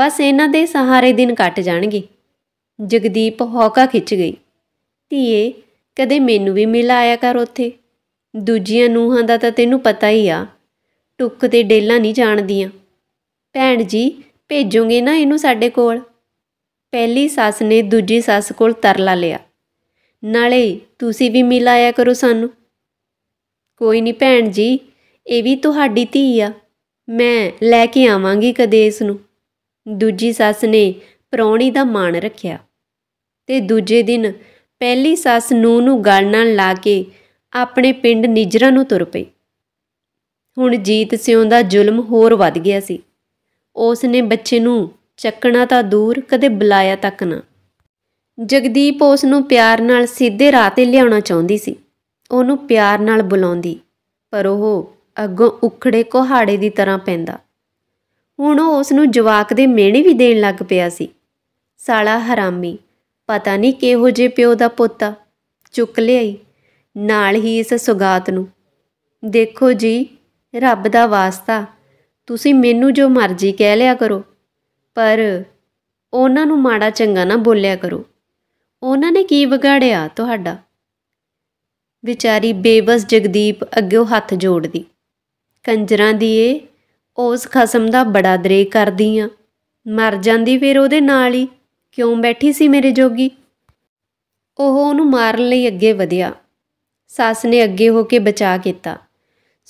ਬਸ ਇਹਨਾਂ ਦੇ ਸਹਾਰੇ ਦਿਨ ਕੱਟ ਜਾਣਗੇ ਜਗਦੀਪ ਹੌਕਾ ਖਿੱਚ ਗਈ ਧੀਏ ਕਦੇ ਮੈਨੂੰ ਵੀ ਮਿਲ ਆਇਆ ਕਰ ਉੱਥੇ ਦੂਜੀਆਂ ਨੂਹਾਂ ਦਾ ਤਾਂ ਤੈਨੂੰ ਪਤਾ ਹੀ ਆ ਟੁੱਕ ਤੇ ਡੇਲਾ ਨਹੀਂ ਜਾਣਦੀਆਂ ਭੈਣ ਜੀ ਭੇਜੋਗੇ ਨਾ ਇਹਨੂੰ ਸਾਡੇ ਕੋਲ ਪਹਿਲੀ ਸੱਸ ਨੇ ਦੂਜੀ ਸੱਸ ਕੋਲ ਤਰਲਾ ਲਿਆ ਨਾਲੇ ਤੁਸੀਂ ਵੀ ਮਿਲਾਇਆ ਕਰੋ ਸਾਨੂੰ ਕੋਈ ਨਹੀਂ ਭੈਣ ਜੀ ਇਹ ਵੀ ਤੁਹਾਡੀ ਧੀ ਆ ਮੈਂ ਲੈ ਕੇ ਆਵਾਂਗੀ ਕਦੇ ਇਸ ਨੂੰ ਦੂਜੀ ਸੱਸ ਨੇ ਪ੍ਰੌਣੀ ਦਾ ਮਾਣ ਰੱਖਿਆ ਤੇ ਦੂਜੇ ਦਿਨ ਪਹਿਲੀ ਸੱਸ ਨੂੰ ਨੂੰ ਗਲ ਨਾਲ ਲਾ ਕੇ ਆਪਣੇ ਪਿੰਡ ਨਿਜਰਾ ਨੂੰ ਤੁਰ ਪਈ ਹੁਣ ਜੀਤ ਸਿਉਂ ਦਾ ਜ਼ੁਲਮ ਹੋਰ ਵੱਧ ਗਿਆ ਸੀ ਉਸ ਨੇ ਬੱਚੇ ਨੂੰ ਚੱਕਣਾ ਤਾਂ ਦੂਰ ਕਦੇ ਬੁਲਾਇਆ ਤੱਕ ਨਾ ਜਗਦੀਪ ਉਸ ਨੂੰ ਪਿਆਰ ਨਾਲ ਸਿੱਧੇ ਰਾਹ ਤੇ ਲਿਆਉਣਾ ਚਾਹੁੰਦੀ ਸੀ ਉਹਨੂੰ ਪਿਆਰ ਨਾਲ ਬੁਲਾਉਂਦੀ ਪਰ ਉਹ ਅੱਗੋਂ ਉਖੜੇ ਕੋਹਾੜੇ ਦੀ ਤਰ੍ਹਾਂ ਪੈਂਦਾ ਹੁਣ ਉਹ ਉਸ ਨੂੰ ਜਵਾਕ ਦੇ ਮਿਹਣੇ ਵੀ ਦੇਣ ਲੱਗ ਪਿਆ ਸੀ ਸਾਲਾ ਹਰਾਮੀ ਪਤਾ ਨਹੀਂ ਕਿਹੋ ਜੇ ਪਿਓ ਦਾ ਪੁੱਤ ਚੁੱਕ ਲਈ ਨਾਲ ਹੀ ਇਸ ਸੁਗਾਤ ਨੂੰ ਦੇਖੋ ਜੀ ਰੱਬ ਦਾ ਵਾਸਤਾ ਤੁਸੀਂ ਮੈਨੂੰ ਜੋ ਮਰਜ਼ੀ ਕਹਿ ਲਿਆ ਕਰੋ ਪਰ ਉਹਨਾਂ ਨੂੰ ਮਾੜਾ ਚੰਗਾ ਨਾ ਬੋਲਿਆ ਕਰੋ ਉਹਨਾਂ ਨੇ ਕੀ ਵਿਗਾੜਿਆ ਤੁਹਾਡਾ ਵਿਚਾਰੀ ਬੇਵਸ ਜਗਦੀਪ ਅੱਗੇ ਹੱਥ ਜੋੜਦੀ ਕੰਜਰਾਂ ਦੀ ਏ ਉਸ ਖਸਮ ਦਾ ਬੜਾ ਦਰੇ ਕਰਦੀ ਆ ਮਰ ਜਾਂਦੀ ਫਿਰ ਉਹਦੇ ਨਾਲ ਹੀ ਕਿਉਂ ਬੈਠੀ ਸੀ ਮੇਰੇ ਜੋਗੀ ਉਹ ਉਹਨੂੰ ਮਾਰਨ ਲਈ ਅੱਗੇ ਵਧਿਆ ਸੱਸ ਨੇ ਅੱਗੇ ਹੋ ਕੇ ਬਚਾ ਕੀਤਾ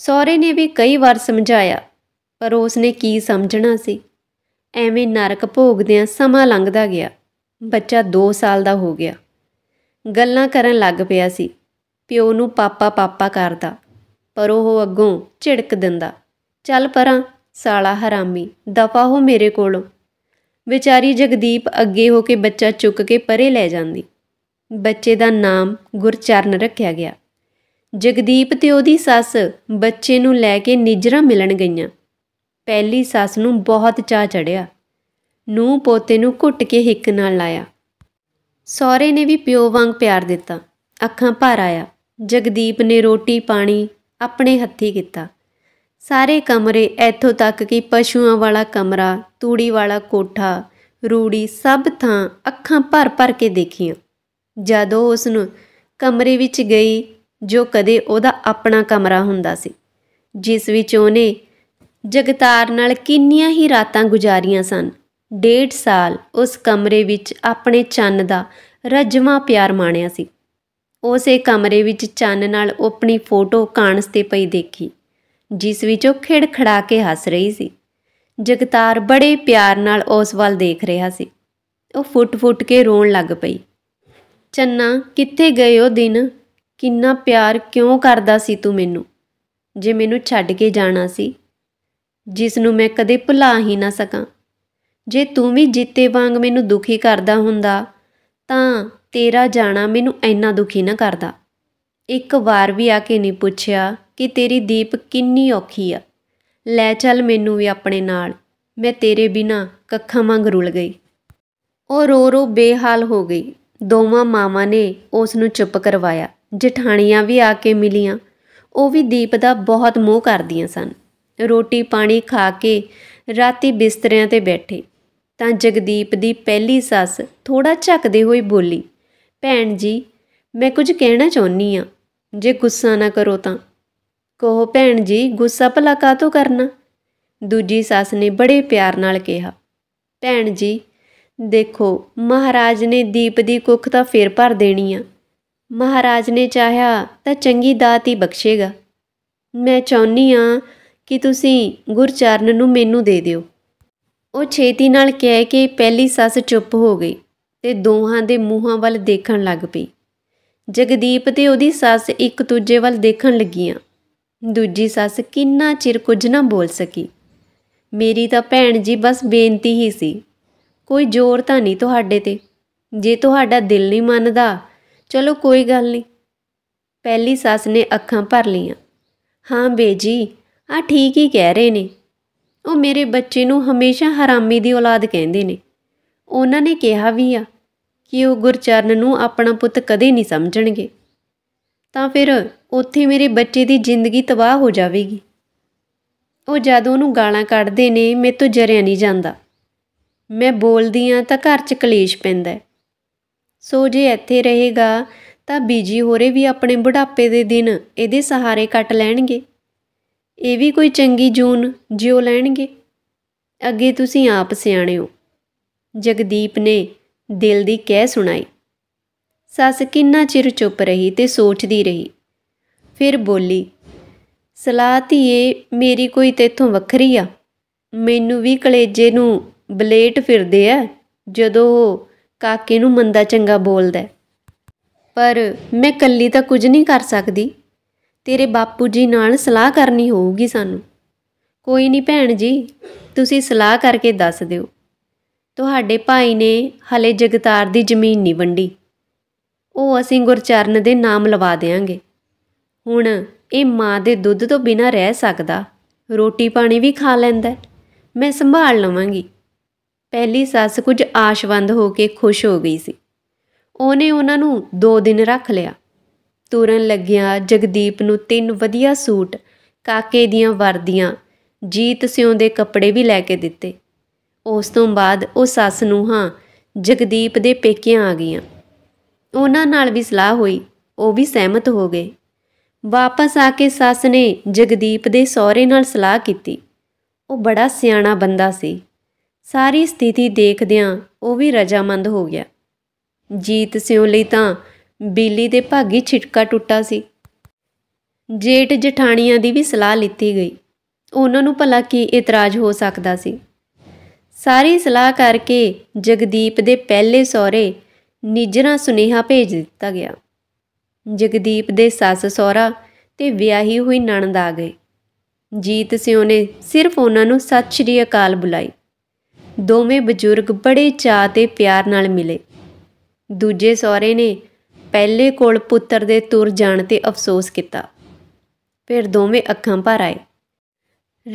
ਸਹੁਰੇ ਨੇ ਵੀ ਕਈ ਵਾਰ ਸਮਝਾਇਆ ਪਰ ਉਸ ਨੇ ਕੀ ਸਮਝਣਾ ਸੀ ਐਵੇਂ ਨਰਕ ਭੋਗਦਿਆਂ ਸਮਾਂ ਲੰਘਦਾ ਗਿਆ ਬੱਚਾ 2 ਸਾਲ ਦਾ ਹੋ ਗਿਆ ਗੱਲਾਂ ਕਰਨ ਲੱਗ ਪਿਆ ਸੀ ਪਿਓ ਨੂੰ ਪਾਪਾ ਪਾਪਾ ਕਰਦਾ ਪਰ ਉਹ ਅੱਗੋਂ ਝਿੜਕ ਦਿੰਦਾ ਚੱਲ ਪਰਾਂ ਸਾਲਾ ਹਰਾਮੀ ਦਫਾ ਹੋ ਮੇਰੇ ਕੋਲੋਂ ਵਿਚਾਰੀ ਜਗਦੀਪ ਅੱਗੇ ਹੋ ਕੇ ਬੱਚਾ ਚੁੱਕ ਕੇ ਪਰੇ ਲੈ ਜਾਂਦੀ ਬੱਚੇ ਦਾ ਨਾਮ ਗੁਰਚਰਨ ਰੱਖਿਆ ਗਿਆ ਜਗਦੀਪ ਤੇ ਉਹਦੀ ਸੱਸ ਬੱਚੇ ਨੂੰ ਲੈ ਕੇ ਨਿਜਰਾ ਮਿਲਣ ਗਈਆਂ ਪਹਿਲੀ ਸੱਸ ਨੂੰ ਬਹੁਤ ਚਾਹ ਚੜਿਆ ਨੂੰ ਪੋਤੇ ਨੂੰ ਘੁੱਟ ਕੇ ਹਿੱਕ ਨਾਲ ਲਾਇਆ ਸਹੁਰੇ ਨੇ ਵੀ ਪਿਓ ਵਾਂਗ ਪਿਆਰ ਦਿੱਤਾ ਅੱਖਾਂ ਭਰ ਆਇਆ ਜਗਦੀਪ ਨੇ ਰੋਟੀ ਪਾਣੀ ਆਪਣੇ ਹੱਥੀ ਕੀਤਾ ਸਾਰੇ ਕਮਰੇ ਇੱਥੋਂ ਤੱਕ ਕਿ ਪਸ਼ੂਆਂ ਵਾਲਾ ਕਮਰਾ ਤੂੜੀ ਵਾਲਾ ਕੋਠਾ ਰੂੜੀ ਸਭ ਥਾਂ ਅੱਖਾਂ ਭਰ ਭਰ ਕੇ ਦੇਖੀਆਂ ਜਦੋਂ ਉਸ ਨੂੰ ਕਮਰੇ ਵਿੱਚ ਗਈ ਜੋ ਕਦੇ ਉਹਦਾ ਆਪਣਾ ਕਮਰਾ ਹੁੰਦਾ ਸੀ ਜਿਸ ਵਿੱਚ ਉਹਨੇ ਜਗਤਾਰ ਨਾਲ ਕਿੰਨੀਆਂ ਹੀ ਰਾਤਾਂ ਗੁਜ਼ਾਰੀਆਂ ਸਨ ਡੇਢ ਸਾਲ ਉਸ ਕਮਰੇ ਵਿੱਚ ਆਪਣੇ ਚੰਨ ਦਾ ਰਜਵਾ ਪਿਆਰ ਮਾਣਿਆ ਸੀ ਉਸੇ ਕਮਰੇ ਵਿੱਚ ਚੰਨ ਨਾਲ ਆਪਣੀ ਫੋਟੋ ਕਾਂਸ ਤੇ ਪਈ ਦੇਖੀ ਜਿਸ ਵਿੱਚ ਉਹ ਖਿੜਖੜਾ ਕੇ ਹੱਸ ਰਹੀ ਸੀ ਜਗਤਾਰ ਬੜੇ ਪਿਆਰ ਨਾਲ ਉਸ ਵੱਲ ਦੇਖ ਰਿਹਾ ਸੀ ਉਹ ਫੁੱਟ-ਫੁੱਟ ਕੇ ਰੋਣ ਲੱਗ ਪਈ ਚੰਨਾ ਕਿੱਥੇ ਗਏ ਉਹ ਦਿਨ ਕਿੰਨਾ ਪਿਆਰ ਕਿਉਂ ਕਰਦਾ ਸੀ ਤੂੰ ਮੈਨੂੰ ਜੇ ਮੈਨੂੰ ਛੱਡ ਕੇ ਜਾਣਾ ਸੀ ਜਿਸ ਨੂੰ ਮੈਂ ਕਦੇ ਭੁਲਾ ਹੀ ਨਾ ਸਕਾਂ ਜੇ ਤੂੰ ਵੀ ਜੀਤੇ ਵਾਂਗ ਮੈਨੂੰ ਦੁਖੀ ਕਰਦਾ ਹੁੰਦਾ ਤਾਂ ਤੇਰਾ ਜਾਣਾ ਮੈਨੂੰ ਇੰਨਾ ਦੁਖੀ ਨਾ ਕਰਦਾ ਇੱਕ ਵਾਰ ਵੀ ਆ ਕੇ ਨਹੀਂ ਪੁੱਛਿਆ ਕਿ ਤੇਰੀ ਦੀਪ ਕਿੰਨੀ ਔਖੀ ਆ ਲੈ ਚੱਲ ਮੈਨੂੰ ਵੀ ਆਪਣੇ ਨਾਲ ਮੈਂ ਤੇਰੇ ਬਿਨਾ ਕੱਖਾਂ ਵਾਂਗ ਰੁਲ ਗਈ ਉਹ ਰੋ ਰੋ ਬੇਹਾਲ ਹੋ ਗਈ ਦੋਵਾਂ ਮਾਵਾਂ ਨੇ ਉਸ ਨੂੰ ਚੁੱਪ ਕਰਵਾਇਆ ਜਠਾਣੀਆਂ ਵੀ ਆ ਕੇ ਮਿਲੀਆਂ ਉਹ ਵੀ ਦੀਪ ਦਾ ਬਹੁਤ ਮੋਹ ਕਰਦੀਆਂ ਸਨ ਰੋਟੀ ਪਾਣੀ ਖਾ ਕੇ ਰਾਤੀ ਬਿਸਤਰਿਆਂ ਤੇ ਬੈਠੇ ਤਾਂ ਜਗਦੀਪ ਦੀ ਪਹਿਲੀ ਸੱਸ ਥੋੜਾ ਝੱਕਦੇ ਹੋਏ ਬੋਲੀ ਭੈਣ ਜੀ ਮੈਂ ਕੁਝ ਕਹਿਣਾ ਚਾਹੁੰਨੀ ਆ ਜੇ ਗੁੱਸਾ ਨਾ ਕਰੋ ਤਾਂ ਕਹੋ ਭੈਣ ਜੀ ਗੁੱਸਾ ਭਲਾ ਕਾਤੋਂ ਕਰਨਾ ਦੂਜੀ ਸੱਸ ਨੇ ਬੜੇ ਪਿਆਰ ਨਾਲ ਕਿਹਾ ਭੈਣ ਜੀ ਦੇਖੋ ਮਹਾਰਾਜ ਨੇ ਦੀਪ ਦੀ ਕੁੱਖ ਤਾਂ ਫੇਰ ਭਰ ਦੇਣੀ ਆ ਮਹਾਰਾਜ ਨੇ ਚਾਹਿਆ ਤਾਂ ਚੰਗੀ ਦਾਤ ਹੀ ਬਖਸ਼ੇਗਾ ਮੈਂ ਚਾਹੁੰਨੀ ਆ ਕਿ ਤੁਸੀਂ ਗੁਰਚਰਨ ਨੂੰ ਮੈਨੂੰ ਦੇ ਦਿਓ ਉਹ ਛੇਤੀ ਨਾਲ ਕਹਿ ਕੇ ਪਹਿਲੀ ਸੱਸ ਚੁੱਪ ਹੋ ਗਈ ਤੇ ਦੋਹਾਂ ਦੇ ਮੂੰਹਾਂ ਵੱਲ ਦੇਖਣ ਲੱਗ ਪਈ ਜਗਦੀਪ ਤੇ ਉਹਦੀ ਸੱਸ ਇੱਕ ਦੂਜੇ ਵੱਲ ਦੇਖਣ ਲੱਗੀਆਂ ਦੂਜੀ ਸੱਸ ਕਿੰਨਾ ਚਿਰ ਕੁਝ ਨਾ ਬੋਲ ਸਕੀ ਮੇਰੀ ਤਾਂ ਭੈਣ ਜੀ ਬਸ ਬੇਨਤੀ ਹੀ ਸੀ ਕੋਈ ਜ਼ੋਰ ਤਾਂ ਨਹੀਂ ਤੁਹਾਡੇ ਤੇ ਜੇ ਤੁਹਾਡਾ ਦਿਲ ਨਹੀਂ ਮੰਨਦਾ ਚਲੋ ਕੋਈ ਗੱਲ ਨਹੀਂ ਪਹਿਲੀ ਸੱਸ ਨੇ ਅੱਖਾਂ ਭਰ ਲਈਆਂ ਹਾਂ ਬੇਜੀ ਆ ਠੀਕ ਹੀ ਕਹਿ ਰਹੇ ਨੇ ਉਹ ਮੇਰੇ ਬੱਚੇ ਨੂੰ ਹਮੇਸ਼ਾ ਹਰਾਮੀ ਦੀ ਔਲਾਦ ਕਹਿੰਦੇ ਨੇ ਉਹਨਾਂ ਨੇ ਕਿਹਾ ਵੀ ਆ ਕਿ ਉਹ ਗੁਰਚਰਨ ਨੂੰ ਆਪਣਾ ਪੁੱਤ ਕਦੇ ਨਹੀਂ ਸਮਝਣਗੇ ਤਾਂ ਫਿਰ ਉੱਥੇ ਮੇਰੇ ਬੱਚੇ ਦੀ ਜ਼ਿੰਦਗੀ ਤਬਾਹ ਹੋ ਜਾਵੇਗੀ ਉਹ ਜਦ ਉਹਨੂੰ ਗਾਲਾਂ ਕੱਢਦੇ ਨੇ ਮੇਰੇ ਤੋਂ ਜਰਿਆ ਨਹੀਂ ਜਾਂਦਾ ਮੈਂ ਬੋਲਦੀ ਆ ਤਾਂ ਘਰ 'ਚ ਕਲੇਸ਼ ਪੈਂਦਾ ਸੋ ਜੇ ਇੱਥੇ ਰਹੇਗਾ ਤਾਂ ਬੀਜੀ ਹੋਰੇ ਵੀ ਆਪਣੇ ਬੁਢਾਪੇ ਦੇ ਦਿਨ ਇਹਦੇ ਸਹਾਰੇ ਕੱਟ ਲੈਣਗੇ ਇਹ ਵੀ ਕੋਈ ਚੰਗੀ ਜੂਨ ਜਿਉ ਲੈਣਗੇ ਅੱਗੇ ਤੁਸੀਂ ਆਪ ਸਿਆਣੇ ਹੋ ਜਗਦੀਪ ਨੇ ਦਿਲ ਦੀ ਕਹਿ ਸੁਣਾਈ ਸੱਸ ਕਿੰਨਾ ਚਿਰ ਚੁੱਪ ਰਹੀ ਤੇ ਸੋਚਦੀ ਰਹੀ ਫਿਰ ਬੋਲੀ ਸਲਾਹ ਧੀਏ ਮੇਰੀ ਕੋਈ ਤੇਥੋਂ ਵੱਖਰੀ ਆ ਮੈਨੂੰ ਵੀ ਕਲੇਜੇ ਨੂੰ ਬਲੇਟ ਫਿਰਦੇ ਆ ਜਦੋਂ ਕਾਕੇ ਨੂੰ ਮੰਦਾ ਚੰਗਾ ਬੋਲਦਾ ਪਰ ਮੈਂ ਕੱਲੀ ਤਾਂ ਕੁਝ ਨਹੀਂ ਕਰ ਸਕਦੀ ਤੇਰੇ ਬਾਪੂ ਜੀ ਨਾਲ ਸਲਾਹ ਕਰਨੀ ਹੋਊਗੀ ਸਾਨੂੰ ਕੋਈ ਨਹੀਂ ਭੈਣ ਜੀ ਤੁਸੀਂ ਸਲਾਹ ਕਰਕੇ ਦੱਸ ਦਿਓ ਤੁਹਾਡੇ ਭਾਈ ਨੇ ਹਲੇ ਜਗਤਾਰ ਦੀ ਜ਼ਮੀਨ ਨਹੀਂ ਵੰਡੀ ਉਹ ਅਸੀਂ ਗੁਰਚਰਨ ਦੇ ਨਾਮ ਲਵਾ ਦੇਾਂਗੇ ਹੁਣ ਇਹ ਮਾਂ ਦੇ ਦੁੱਧ ਤੋਂ ਬਿਨਾ ਰਹਿ ਸਕਦਾ ਰੋਟੀ ਪਾਣੀ ਵੀ ਖਾ ਲੈਂਦਾ ਮੈਂ ਸੰਭਾਲ ਲਵਾਂਗੀ ਪਹਿਲੀ ਸੱਸ ਕੁਝ ਆਸ਼ਵੰਦ ਹੋ ਕੇ ਖੁਸ਼ ਹੋ ਗਈ ਸੀ ਉਹਨੇ ਉਹਨਾਂ ਨੂੰ 2 ਦਿਨ ਰੱਖ ਲਿਆ ਤੁਰਨ ਲੱਗਿਆਂ ਜਗਦੀਪ ਨੂੰ ਤਿੰਨ ਵਧੀਆ ਸੂਟ ਕਾਕੇ ਦੀਆਂ ਵਰਦੀਆਂ ਜੀਤ ਸਿਉਂ ਦੇ ਕੱਪੜੇ ਵੀ ਲੈ ਕੇ ਦਿੱਤੇ ਉਸ ਤੋਂ ਬਾਅਦ ਉਹ ਸੱਸ ਨੂੰ ਹਾਂ ਜਗਦੀਪ ਦੇ ਪੇਕਿਆਂ ਆ ਗਈਆਂ ਉਹਨਾਂ ਨਾਲ ਵੀ ਸਲਾਹ ਹੋਈ ਉਹ ਵੀ ਸਹਿਮਤ ਹੋ ਗਏ ਵਾਪਸ ਆ ਕੇ ਸੱਸ ਨੇ ਜਗਦੀਪ ਦੇ ਸਹੁਰੇ ਨਾਲ ਸਲਾਹ ਕੀਤੀ ਉਹ ਬੜਾ ਸਿਆਣਾ ਬੰਦਾ ਸੀ ਸਾਰੀ ਸਥਿਤੀ ਦੇਖਦਿਆਂ ਉਹ ਵੀ ਰਜਾਮੰਦ ਹੋ ਗਿਆ ਜੀਤ ਸਿਉ ਲਈ ਤਾਂ ਬਿੱਲੀ ਦੇ ਭਾਗੀ ਛਿਟਕਾ ਟੁੱਟਾ ਸੀ ਜੇਠ ਜਠਾਣੀਆਂ ਦੀ ਵੀ ਸਲਾਹ ਲਿੱਤੀ ਗਈ ਉਹਨਾਂ ਨੂੰ ਭਲਾ ਕੀ ਇਤਰਾਜ਼ ਹੋ ਸਕਦਾ ਸੀ ਸਾਰੀ ਸਲਾਹ ਕਰਕੇ ਜਗਦੀਪ ਦੇ ਪਹਿਲੇ ਸਹੁਰੇ ਨਿਜਰਾ ਸੁਨੇਹਾ ਭੇਜ ਦਿੱਤਾ ਗਿਆ ਜਗਦੀਪ ਦੇ ਸੱਸ ਸਹੁਰਾ ਤੇ ਵਿਆਹੀ ਹੋਈ ਨਣਦ ਆ ਗਏ ਜੀਤ ਸਿਉ ਨੇ ਸਿਰਫ ਉਹਨਾਂ ਨੂੰ ਸਤਿ ਸ਼੍ਰੀ ਅਕਾਲ ਬੁਲਾਈ ਦੋਵੇਂ ਬਜ਼ੁਰਗ ਬੜੇ ਚਾਅ ਤੇ ਪਿਆਰ ਨਾਲ ਮਿਲੇ ਦੂਜੇ ਸਹੁਰੇ ਨੇ ਪਹਿਲੇ ਕੋਲ ਪੁੱਤਰ ਦੇ ਤੁਰ ਜਾਣ ਤੇ ਅਫਸੋਸ ਕੀਤਾ ਫਿਰ ਦੋਵੇਂ ਅੱਖਾਂ ਭਰ ਆਏ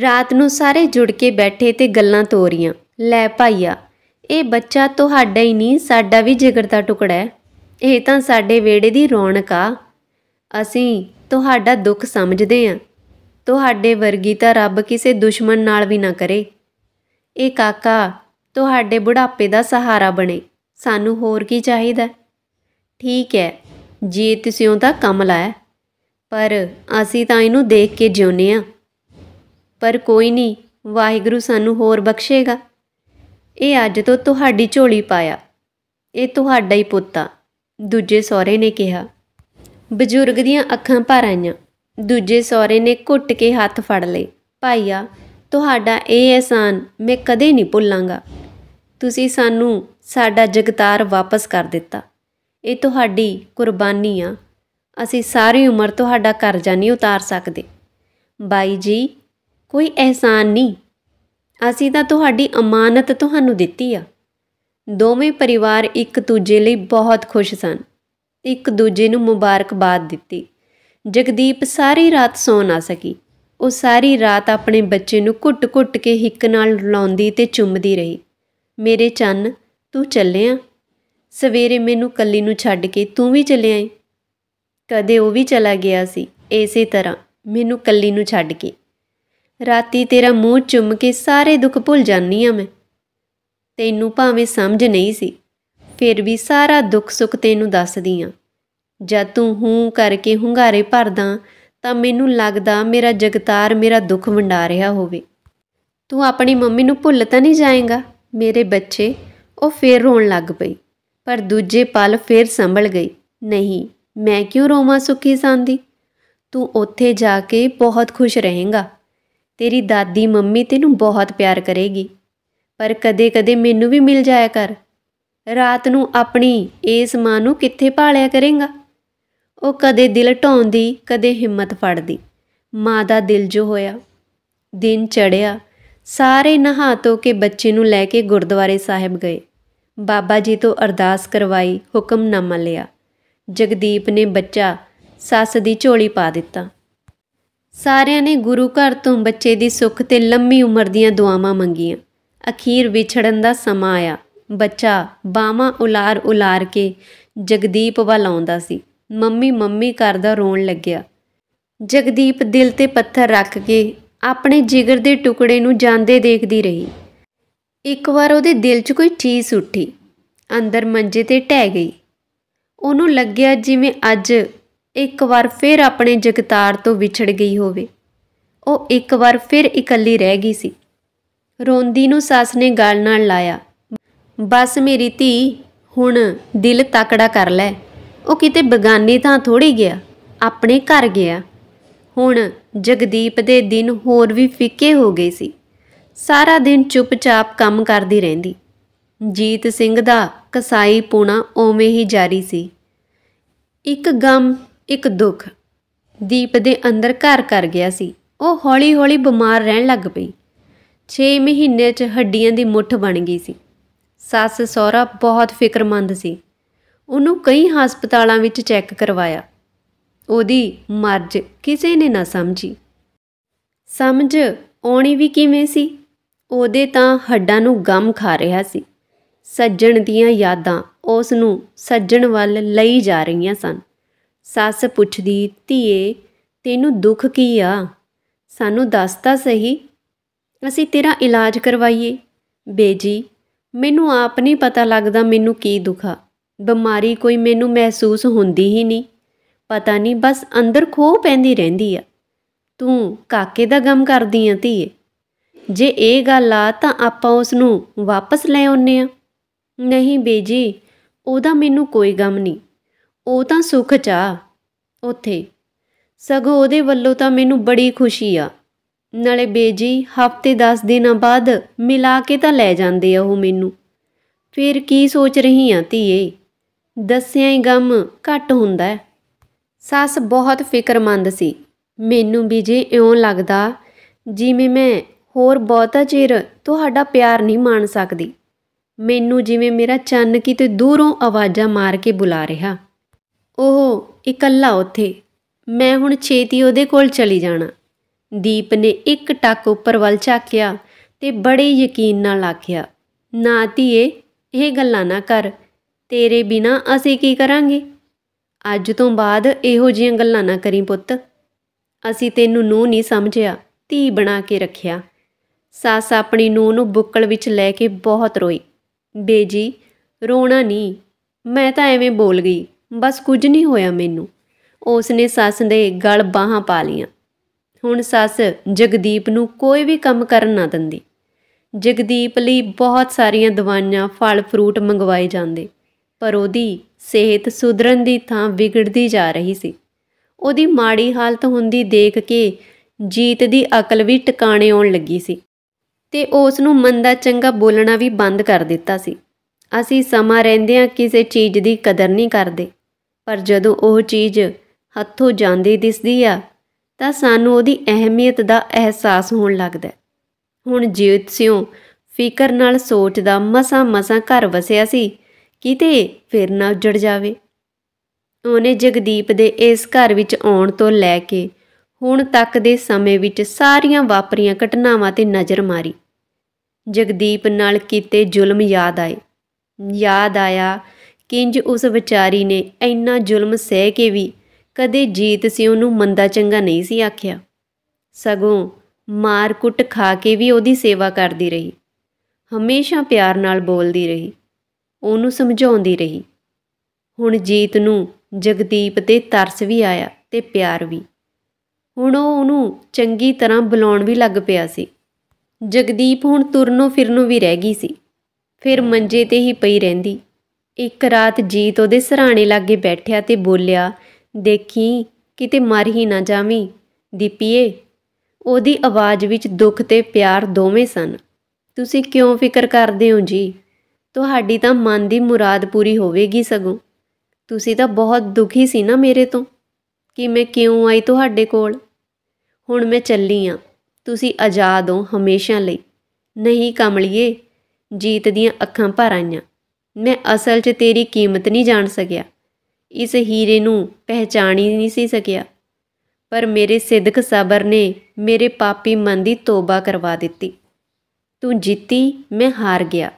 ਰਾਤ ਨੂੰ ਸਾਰੇ ਜੁੜ ਕੇ ਬੈਠੇ ਤੇ ਗੱਲਾਂ ਤੋਰੀਆਂ ਲੈ ਭਾਈਆ ਇਹ ਬੱਚਾ ਤੁਹਾਡਾ ਹੀ ਨਹੀਂ ਸਾਡਾ ਵੀ ਜਿਗਰ ਦਾ ਟੁਕੜਾ ਹੈ ਇਹ ਤਾਂ ਸਾਡੇ ਵੇੜੇ ਦੀ ਰੌਣਕ ਆ ਅਸੀਂ ਤੁਹਾਡਾ ਦੁੱਖ ਸਮਝਦੇ ਆਂ ਤੁਹਾਡੇ ਵਰਗੀ ਤਾਂ ਰੱਬ ਕਿਸੇ ਦੁਸ਼ਮਣ ਨਾਲ ਵੀ ਨਾ ਕਰੇ ਇਹ ਕਾਕਾ ਤੁਹਾਡੇ ਬੁਢਾਪੇ ਦਾ ਸਹਾਰਾ ਬਣੇ ਸਾਨੂੰ ਹੋਰ ਕੀ ਚਾਹੀਦਾ ਠੀਕ ਹੈ ਜੀ ਤੁਸੀਂ ਤਾਂ ਕੰਮ ਲਾਇਆ ਪਰ ਅਸੀਂ ਤਾਂ ਇਹਨੂੰ ਦੇਖ ਕੇ ਜਿਉਂਨੇ ਆ ਪਰ ਕੋਈ ਨਹੀਂ ਵਾਹਿਗੁਰੂ ਸਾਨੂੰ ਹੋਰ ਬਖਸ਼ੇਗਾ ਇਹ ਅੱਜ ਤੋਂ ਤੁਹਾਡੀ ਝੋਲੀ ਪਾਇਆ ਇਹ ਤੁਹਾਡਾ ਹੀ ਪੁੱਤਾ ਦੂਜੇ ਸਹੁਰੇ ਨੇ ਕਿਹਾ ਬਜ਼ੁਰਗ ਦੀਆਂ ਅੱਖਾਂ ਭਰ ਆਈਆਂ ਦੂਜੇ ਸਹੁਰੇ ਨੇ ਘੁੱਟ ਕੇ ਹੱਥ ਫੜ ਲਏ ਭਾਈਆ ਤੁਹਾਡਾ ਇਹ ਇਹਸਾਨ ਮੈਂ ਕਦੇ ਨਹੀਂ ਭੁੱਲਾਂਗਾ ਤੁਸੀਂ ਸਾਨੂੰ ਸਾਡਾ ਜਗਤਾਰ ਵਾਪਸ ਕਰ ਦਿੱਤਾ ਇਹ ਤੁਹਾਡੀ ਕੁਰਬਾਨੀ ਆ ਅਸੀਂ ਸਾਰੀ ਉਮਰ ਤੁਹਾਡਾ ਕਰਜ਼ਾ ਨਹੀਂ ਉਤਾਰ ਸਕਦੇ ਬਾਈ ਜੀ ਕੋਈ ਅਹਿਸਾਨ ਨਹੀਂ ਅਸੀਂ ਤਾਂ ਤੁਹਾਡੀ ਅਮਾਨਤ ਤੁਹਾਨੂੰ ਦਿੱਤੀ ਆ ਦੋਵੇਂ ਪਰਿਵਾਰ ਇੱਕ ਦੂਜੇ ਲਈ ਬਹੁਤ ਖੁਸ਼ ਸਨ ਇੱਕ ਦੂਜੇ ਨੂੰ ਮੁਬਾਰਕਬਾਦ ਦਿੱਤੀ ਜਗਦੀਪ ਸਾਰੀ ਰਾਤ ਸੌ ਨਾ ਸਕੀ ਉਹ ਸਾਰੀ ਰਾਤ ਆਪਣੇ ਬੱਚੇ ਨੂੰ ਘੁੱਟ-ਘੁੱਟ ਕੇ ਹਿੱਕ ਨਾਲ ਲਾਉਂਦੀ ਤੇ ਚੁੰਮਦੀ ਰਹੀ ਮੇਰੇ ਚੰਨ ਤੂੰ ਚੱਲਿਆ ਸਵੇਰੇ ਮੈਨੂੰ ਕੱਲੀ ਨੂੰ ਛੱਡ ਕੇ ਤੂੰ ਵੀ ਚਲਿਆ ਏ ਕਦੇ ਉਹ ਵੀ ਚਲਾ ਗਿਆ ਸੀ ਇਸੇ ਤਰ੍ਹਾਂ ਮੈਨੂੰ ਕੱਲੀ ਨੂੰ ਛੱਡ ਕੇ ਰਾਤੀ ਤੇਰਾ ਮੂੰਹ ਚੁੰਮ ਕੇ ਸਾਰੇ ਦੁੱਖ ਭੁੱਲ ਜਾਨੀ ਆ ਮੈਂ ਤੈਨੂੰ ਭਾਵੇਂ ਸਮਝ ਨਹੀਂ ਸੀ ਫਿਰ ਵੀ ਸਾਰਾ ਦੁੱਖ ਸੁੱਖ ਤੈਨੂੰ ਦੱਸਦੀ ਆ ਜਦ ਤੂੰ ਹੂੰ ਕਰਕੇ ਹੁੰਗਾਰੇ ਭਰਦਾ ਤਾਂ ਮੈਨੂੰ ਲੱਗਦਾ ਮੇਰਾ ਜਗਤਾਰ ਮੇਰਾ ਦੁੱਖ ਵੰਡਾ ਰਿਹਾ ਹੋਵੇ ਤੂੰ ਆਪਣੀ ਮੰਮੀ ਨੂੰ ਭੁੱਲ ਤਾਂ ਨਹੀਂ ਜਾਏਗਾ ਮੇਰੇ ਬੱਚੇ ਉਹ ਫੇਰ ਰੋਣ ਲੱਗ ਪਈ ਪਰ ਦੂਜੇ ਪਲ ਫੇਰ ਸੰਭਲ ਗਈ ਨਹੀਂ ਮੈਂ ਕਿਉਂ ਰੋਵਾਂ ਸੁਖੀ ਸਾਂਦੀ ਤੂੰ ਉੱਥੇ ਜਾ ਕੇ ਬਹੁਤ ਖੁਸ਼ ਰਹੇਂਗਾ ਤੇਰੀ ਦਾਦੀ ਮੰਮੀ ਤੈਨੂੰ ਬਹੁਤ ਪਿਆਰ ਕਰੇਗੀ ਪਰ ਕਦੇ-ਕਦੇ ਮੈਨੂੰ ਵੀ ਮਿਲ ਜਾਇਆ ਕਰ ਰਾਤ ਨੂੰ ਆਪਣੀ ਇਸ ਮਾਂ ਨੂੰ ਕਿੱਥੇ ਭਾਲਿਆ ਕਰੇਂਗਾ ਉਹ ਕਦੇ ਦਿਲ ਢੋਂਦੀ ਕਦੇ ਹਿੰਮਤ ਫੜਦੀ ਮਾਂ ਦਾ ਦਿਲ ਜੋ ਹੋਇਆ ਦਿਨ ਚੜਿਆ ਸਾਰੇ ਨਹਾ ਤੋ ਕੇ ਬੱਚੇ ਨੂੰ ਲੈ ਕੇ ਗੁਰਦੁਆਰੇ ਸਾਹਿਬ ਗਏ ਬਾਬਾ ਜੀ ਤੋਂ ਅਰਦਾਸ ਕਰਵਾਈ ਹੁਕਮਨਾਮਾ ਲਿਆ ਜਗਦੀਪ ਨੇ ਬੱਚਾ ਸੱਸ ਦੀ ਝੋਲੀ ਪਾ ਦਿੱਤਾ ਸਾਰਿਆਂ ਨੇ ਗੁਰੂ ਘਰ ਤੋਂ ਬੱਚੇ ਦੀ ਸੁੱਖ ਤੇ ਲੰਮੀ ਉਮਰ ਦੀਆਂ ਦੁਆਵਾਂ ਮੰਗੀਆਂ ਅਖੀਰ ਵਿਛੜਨ ਦਾ ਸਮਾਂ ਆਇਆ ਬੱਚਾ ਬਾਵਾ ਉਲਾਰ ਉਲਾਰ ਕੇ ਜਗਦੀਪ ਵੱਲ ਆਉਂਦਾ ਸੀ ਮੰਮੀ ਮੰਮੀ ਕਰਦਾ ਰੋਣ ਲੱਗਿਆ ਜਗਦੀਪ ਦਿਲ ਤੇ ਪੱਥਰ ਰੱਖ ਕੇ ਆਪਣੇ ਜਿਗਰ ਦੇ ਟੁਕੜੇ ਨੂੰ ਜਾਂਦੇ ਦੇਖਦੀ ਰਹੀ ਇੱਕ ਵਾਰ ਉਹਦੇ ਦਿਲ 'ਚ ਕੋਈ ਚੀਜ਼ ਉੱਠੀ ਅੰਦਰ ਮੰਜੇ ਤੇ ਟਹਿ ਗਈ ਉਹਨੂੰ ਲੱਗਿਆ ਜਿਵੇਂ ਅੱਜ ਇੱਕ ਵਾਰ ਫਿਰ ਆਪਣੇ ਜਗਤਾਰ ਤੋਂ ਵਿਛੜ ਗਈ ਹੋਵੇ ਉਹ ਇੱਕ ਵਾਰ ਫਿਰ ਇਕੱਲੀ ਰਹਿ ਗਈ ਸੀ ਰੋਂਦੀ ਨੂੰ ਸੱਸ ਨੇ ਗਾਲ ਨਾਲ ਲਾਇਆ ਬਸ ਮੇਰੀ ਧੀ ਹੁਣ ਦਿਲ ਤਕੜਾ ਕਰ ਲੈ ਉਹ ਕਿਤੇ ਬਗਾਨੇ ਤਾਂ ਥੋੜੀ ਗਿਆ ਆਪਣੇ ਘਰ ਗਿਆ ਹੁਣ ਜਗਦੀਪ ਦੇ ਦਿਨ ਹੋਰ ਵੀ ਫਿੱਕੇ ਹੋ ਗਏ ਸੀ ਸਾਰਾ ਦਿਨ ਚੁੱਪਚਾਪ ਕੰਮ ਕਰਦੀ ਰਹਿੰਦੀ ਜੀਤ ਸਿੰਘ ਦਾ ਕਸਾਈ ਪੂਣਾ ਓਵੇਂ ਹੀ ਜਾਰੀ ਸੀ ਇੱਕ ਗਮ ਇੱਕ ਦੁੱਖ ਦੀਪ ਦੇ ਅੰਦਰ ਘਰ ਕਰ ਗਿਆ ਸੀ ਉਹ ਹੌਲੀ-ਹੌਲੀ ਬਿਮਾਰ ਰਹਿਣ ਲੱਗ ਪਈ 6 ਮਹੀਨੇ 'ਚ ਹੱਡੀਆਂ ਦੀ ਮੁੱਠ ਬਣ ਗਈ ਸੀ ਸੱਸ ਸਹੁਰਾ ਬਹੁਤ ਫਿਕਰਮੰਦ ਸੀ ਉਹਨੂੰ ਕਈ ਹਸਪਤਾਲਾਂ ਵਿੱਚ ਚੈੱਕ ਕਰਵਾਇਆ ਉਹਦੀ ਮਰਜ਼ ਕਿਸੇ ਨੇ ਨਾ ਸਮਝੀ ਸਮਝ ਆਉਣੀ ਵੀ ਕਿਵੇਂ ਸੀ ਉਹਦੇ ਤਾਂ ਹੱਡਾਂ ਨੂੰ ਗਮ ਖਾ ਰਿਹਾ ਸੀ ਸੱਜਣ ਦੀਆਂ ਯਾਦਾਂ ਉਸ ਨੂੰ ਸੱਜਣ ਵੱਲ ਲਈ ਜਾ ਰਹੀਆਂ ਸਨ ਸੱਸ ਪੁੱਛਦੀ ਧੀਏ ਤੈਨੂੰ ਦੁੱਖ ਕੀ ਆ ਸਾਨੂੰ ਦੱਸ ਤਾਂ ਸਹੀ ਅਸੀਂ ਤੇਰਾ ਇਲਾਜ ਕਰਵਾਈਏ ਬੇਜੀ ਮੈਨੂੰ ਆਪ ਨਹੀਂ ਪਤਾ ਲੱਗਦਾ ਮੈਨੂੰ ਕੀ ਦੁਖਾ ਬਿਮਾਰੀ ਕੋਈ ਮੈਨੂੰ ਮਹਿਸੂਸ ਹੁੰਦੀ ਹੀ ਨਹੀਂ ਪਤਾ ਨਹੀਂ ਬਸ ਅੰਦਰ ਖੋ ਪੈਂਦੀ ਰਹਿੰਦੀ ਆ ਤੂੰ ਕਾਕੇ ਦਾ ਗਮ ਕਰਦੀ ਆ ਧੀਏ ਜੇ ਇਹ ਗੱਲ ਆ ਤਾਂ ਆਪਾਂ ਉਸ ਨੂੰ ਵਾਪਸ ਲੈ ਆਉਨੇ ਆ ਨਹੀਂ ਬੇਜੀ ਉਹਦਾ ਮੈਨੂੰ ਕੋਈ ਗਮ ਨਹੀਂ ਉਹ ਤਾਂ ਸੁਖ ਚਾ ਉਥੇ ਸਗੋਂ ਉਹਦੇ ਵੱਲੋਂ ਤਾਂ ਮੈਨੂੰ ਬੜੀ ਖੁਸ਼ੀ ਆ ਨਾਲੇ ਬੇਜੀ ਹਫਤੇ 10 ਦਿਨਾਂ ਬਾਅਦ ਮਿਲਾ ਕੇ ਤਾਂ ਲੈ ਜਾਂਦੇ ਆ ਉਹ ਮੈਨੂੰ ਫੇਰ ਕੀ ਸੋਚ ਰਹੀ ਆ ਧੀਏ ਦੱਸਿਆ ਹੀ ਗਮ ਘੱਟ ਹੁੰਦਾ ਹੈ ਸੱਸ ਬਹੁਤ ਫਿਕਰਮੰਦ ਸੀ ਮੈਨੂੰ ਵੀ ਜੇ ਇਉਂ ਲੱਗਦਾ ਜਿਵੇਂ ਮੈਂ ਹੋਰ ਬਹੁਤਾ ਚਿਰ ਤੁਹਾਡਾ ਪਿਆਰ ਨਹੀਂ ਮਾਣ ਸਕਦੀ ਮੈਨੂੰ ਜਿਵੇਂ ਮੇਰਾ ਚੰਨ ਕਿਤੇ ਦੂਰੋਂ ਆਵਾਜ਼ਾਂ ਮਾਰ ਕੇ ਬੁਲਾ ਰਿਹਾ ਉਹ ਇਕੱਲਾ ਉੱਥੇ ਮੈਂ ਹੁਣ ਛੇਤੀ ਉਹਦੇ ਕੋਲ ਚਲੀ ਜਾਣਾ ਦੀਪ ਨੇ ਇੱਕ ਟੱਕ ਉੱਪਰ ਵੱਲ ਝਾਕਿਆ ਤੇ ਬੜੇ ਯਕੀਨ ਨਾਲ ਆਖਿਆ ਨਾ ਧੀਏ ਇਹ ਗੱਲਾਂ ਨਾ ਕਰ ਤੇਰੇ ਬਿਨਾ ਅਸੀਂ ਕੀ ਕਰਾਂਗੇ ਅੱਜ ਤੋਂ ਬਾਅਦ ਇਹੋ ਜੀਆਂ ਗੱਲਾਂ ਨਾ ਕਰੀ ਪੁੱਤ ਅਸੀਂ ਤੈਨੂੰ ਨੂੰ ਨਹੀਂ ਸਮਝਿਆ ਧੀ ਬਣਾ ਕੇ ਰੱਖਿਆ ਸੱਸ ਆਪਣੀ ਨੂੰ ਨੂੰ ਬੁੱਕਲ ਵਿੱਚ ਲੈ ਕੇ ਬਹੁਤ ਰੋਈ ਬੇਜੀ ਰੋਣਾ ਨਹੀਂ ਮੈਂ ਤਾਂ ਐਵੇਂ ਬੋਲ ਗਈ ਬਸ ਕੁਝ ਨਹੀਂ ਹੋਇਆ ਮੈਨੂੰ ਉਸ ਨੇ ਸੱਸ ਦੇ ਗਲ ਬਾਹਾਂ ਪਾ ਲੀਆਂ ਹੁਣ ਸੱਸ ਜਗਦੀਪ ਨੂੰ ਕੋਈ ਵੀ ਕੰਮ ਕਰਨ ਨਾ ਦਿੰਦੀ ਜਗਦੀਪ ਲਈ ਬਹੁਤ ਸਾਰੀਆਂ ਦਵਾਈਆਂ ਫਲ ਫਰੂਟ ਮੰਗਵਾਏ ਜਾਂਦੇ ਪਰ ਉਹਦੀ ਸਿਹਤ ਸੁਧਰਨ ਦੀ ਥਾਂ ਵਿਗੜਦੀ ਜਾ ਰਹੀ ਸੀ ਉਹਦੀ ਮਾੜੀ ਹਾਲਤ ਹੁੰਦੀ ਦੇਖ ਕੇ ਜੀਤ ਦੀ ਅਕਲ ਵੀ ਟਿਕਾਣੇ ਆਉਣ ਲੱਗੀ ਸੀ ਤੇ ਉਸ ਨੂੰ ਮੰਦਾ ਚੰਗਾ ਬੋਲਣਾ ਵੀ ਬੰਦ ਕਰ ਦਿੱਤਾ ਸੀ ਅਸੀਂ ਸਮਾਂ ਰਹਿੰਦੇ ਆ ਕਿਸੇ ਚੀਜ਼ ਦੀ ਕਦਰ ਨਹੀਂ ਕਰਦੇ ਪਰ ਜਦੋਂ ਉਹ ਚੀਜ਼ ਹੱਥੋਂ ਜਾਂਦੀ ਦਿਸਦੀ ਆ ਤਾਂ ਸਾਨੂੰ ਉਹਦੀ ਅਹਿਮੀਅਤ ਦਾ ਅਹਿਸਾਸ ਹੋਣ ਲੱਗਦਾ ਹੁਣ ਜੀਵਤ ਸਿਉ ਫਿਕਰ ਨਾਲ ਸੋਚਦਾ ਮਸਾ ਮਸਾ ਘਰ ਵਸਿਆ ਸੀ ਕਿਤੇ ਫਿਰ ਨਾ ਉੱਜੜ ਜਾਵੇ ਉਹਨੇ ਜਗਦੀਪ ਦੇ ਇਸ ਘਰ ਵਿੱਚ ਆਉਣ ਤੋਂ ਲੈ ਕੇ ਹੁਣ ਤੱਕ ਦੇ ਸਮੇਂ ਵਿੱਚ ਸਾਰੀਆਂ ਵਾਪਰੀਆਂ ਘਟਨਾਵਾਂ ਤੇ ਨਜ਼ਰ ਮਾਰੀ ਜਗਦੀਪ ਨਾਲ ਕੀਤੇ ਜ਼ੁਲਮ ਯਾਦ ਆਏ ਯਾਦ ਆਇਆ ਕਿੰਜ ਉਸ ਵਿਚਾਰੀ ਨੇ ਇੰਨਾ ਜ਼ੁਲਮ ਸਹਿ ਕੇ ਵੀ ਕਦੇ ਜੀਤ ਸੀ ਉਹਨੂੰ ਮੰਦਾ ਚੰਗਾ ਨਹੀਂ ਸੀ ਆਖਿਆ ਸਗੋਂ ਮਾਰ ਕੁੱਟ ਖਾ ਕੇ ਵੀ ਉਹਦੀ ਸੇਵਾ ਕਰਦੀ ਰਹੀ ਹਮੇਸ਼ਾ ਪਿਆਰ ਨਾਲ ਬੋਲਦੀ ਰਹੀ ਉਹਨੂੰ ਸਮਝਾਉਂਦੀ ਰਹੀ ਹੁਣ ਜੀਤ ਨੂੰ ਜਗਦੀਪ ਤੇ ਤਰਸ ਵੀ ਆਇਆ ਤੇ ਪਿਆਰ ਵੀ ਹੁਣ ਉਹ ਉਹਨੂੰ ਚੰਗੀ ਤਰ੍ਹਾਂ ਬੁਲਾਉਣ ਵੀ ਲੱਗ ਪਿਆ ਸੀ ਜਗਦੀਪ ਹੁਣ ਤੁਰਨੋਂ ਫਿਰਨੋਂ ਵੀ ਰਹਿ ਗਈ ਸੀ ਫਿਰ ਮੰਜੇ ਤੇ ਹੀ ਪਈ ਰਹਿੰਦੀ ਇੱਕ ਰਾਤ ਜੀਤ ਉਹਦੇ ਸਰਾਣੇ ਲਾਗੇ ਬੈਠਿਆ ਤੇ ਬੋਲਿਆ ਦੇਖੀ ਕਿਤੇ ਮਰ ਹੀ ਨਾ ਜਾਵੀਂ ਦੀਪੀਏ ਉਹਦੀ ਆਵਾਜ਼ ਵਿੱਚ ਦੁੱਖ ਤੇ ਪਿਆਰ ਦੋਵੇਂ ਸਨ ਤੁਸੀਂ ਕਿਉਂ ਫਿਕਰ ਕਰਦੇ ਹੋ ਜੀ ਤੁਹਾਡੀ ਤਾਂ ਮਨ ਦੀ ਮੁਰਾਦ ਪੂਰੀ ਹੋਵੇਗੀ ਸਗੋਂ ਤੁਸੀਂ ਤਾਂ ਬਹੁਤ ਦੁਖੀ ਸੀ ਨਾ ਮੇਰੇ ਤੋਂ ਕਿ ਮੈਂ ਕਿਉਂ ਆਈ ਤੁਹਾਡੇ ਕੋਲ ਹੁਣ ਮੈਂ ਚੱਲੀ ਆ ਤੁਸੀਂ ਆਜ਼ਾਦ ਹੋ ਹਮੇਸ਼ਾ ਲਈ ਨਹੀਂ ਕਮਲਿਏ ਜੀਤ ਦੀਆਂ ਅੱਖਾਂ ਭਰ ਆਈਆਂ ਮੈਂ ਅਸਲ 'ਚ ਤੇਰੀ ਕੀਮਤ ਨਹੀਂ ਜਾਣ ਸਕਿਆ ਇਸ ਹੀਰੇ ਨੂੰ ਪਹਿਚਾਣੀ ਨਹੀਂ ਸੀ ਸਕਿਆ ਪਰ ਮੇਰੇ ਸਿੱਧਕ ਸਬਰ ਨੇ ਮੇਰੇ ਪਾਪੀ ਮਨ ਦੀ ਤੋਬਾ ਕਰਵਾ ਦਿੱਤੀ ਤੂੰ ਜਿੱਤੀ ਮੈਂ ਹਾਰ ਗਿਆ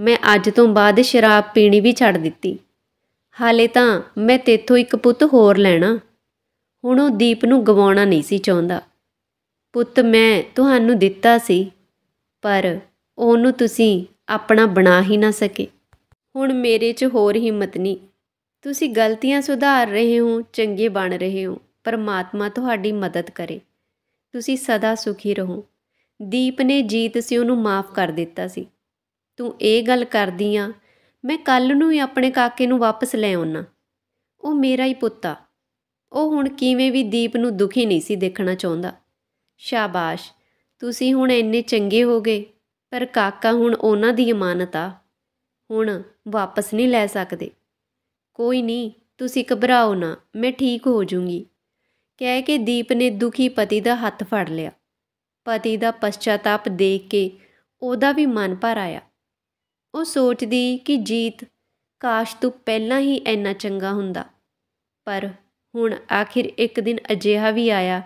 ਮੈਂ ਅੱਜ ਤੋਂ ਬਾਅਦ ਸ਼ਰਾਬ ਪੀਣੀ ਵੀ ਛੱਡ ਦਿੱਤੀ ਹਾਲੇ ਤਾਂ ਮੈਂ ਤੇਥੋਂ ਇੱਕ ਪੁੱਤ ਹੋਰ ਲੈਣਾ ਹੁਣ ਉਹ ਦੀਪ ਨੂੰ ਗਵਾਉਣਾ ਨਹੀਂ ਸੀ ਚਾਹੁੰਦਾ ਪੁੱਤ ਮੈਂ ਤੁਹਾਨੂੰ ਦਿੱਤਾ ਸੀ ਪਰ ਉਹਨੂੰ ਤੁਸੀਂ ਆਪਣਾ ਬਣਾ ਹੀ ਨਾ ਸਕੇ ਹੁਣ ਮੇਰੇ 'ਚ ਹੋਰ ਹਿੰਮਤ ਨਹੀਂ ਤੁਸੀਂ ਗਲਤੀਆਂ ਸੁਧਾਰ ਰਹੇ ਹੋ ਚੰਗੇ ਬਣ ਰਹੇ ਹੋ ਪਰਮਾਤਮਾ ਤੁਹਾਡੀ ਮਦਦ ਕਰੇ ਤੁਸੀਂ ਸਦਾ ਸੁਖੀ ਰਹੋ ਦੀਪ ਨੇ ਜੀਤ ਸੀ ਉਹਨੂੰ ਮਾਫ ਕਰ ਦਿੱਤਾ ਸੀ ਤੂੰ ਇਹ ਗੱਲ ਕਰਦੀ ਆ ਮੈਂ ਕੱਲ ਨੂੰ ਹੀ ਆਪਣੇ ਕਾਕੇ ਨੂੰ ਵਾਪਸ ਲੈ ਆਉਣਾ ਉਹ ਮੇਰਾ ਹੀ ਪੁੱਤਾ ਉਹ ਹੁਣ ਕਿਵੇਂ ਵੀ ਦੀਪ ਨੂੰ ਦੁਖੀ ਨਹੀਂ ਸੀ ਦੇਖਣਾ ਚਾਹੁੰਦਾ ਸ਼ਾਬਾਸ਼ ਤੁਸੀਂ ਹੁਣ ਇੰਨੇ ਚੰਗੇ ਹੋ ਗਏ ਪਰ ਕਾਕਾ ਹੁਣ ਉਹਨਾਂ ਦੀ ਇਮਾਨਤ ਆ ਹੁਣ ਵਾਪਸ ਨਹੀਂ ਲੈ ਸਕਦੇ ਕੋਈ ਨਹੀਂ ਤੁਸੀਂ ਘਬਰਾਓ ਨਾ ਮੈਂ ਠੀਕ ਹੋ ਜਾਊਂਗੀ ਕਹਿ ਕੇ ਦੀਪ ਨੇ ਦੁਖੀ ਪਤੀ ਦਾ ਹੱਥ ਫੜ ਲਿਆ ਪਤੀ ਦਾ ਪਛਤਾਪ ਦੇਖ ਕੇ ਉਹਦਾ ਵੀ ਮਨ ਭਰ ਆਇਆ ਉਹ ਸੋਚਦੀ ਕਿ ਜੀਤ ਕਾਸ਼ ਤੂੰ ਪਹਿਲਾਂ ਹੀ ਇੰਨਾ ਚੰਗਾ ਹੁੰਦਾ ਪਰ ਹੁਣ ਆਖਿਰ ਇੱਕ ਦਿਨ ਅਜੇਹਾ ਵੀ ਆਇਆ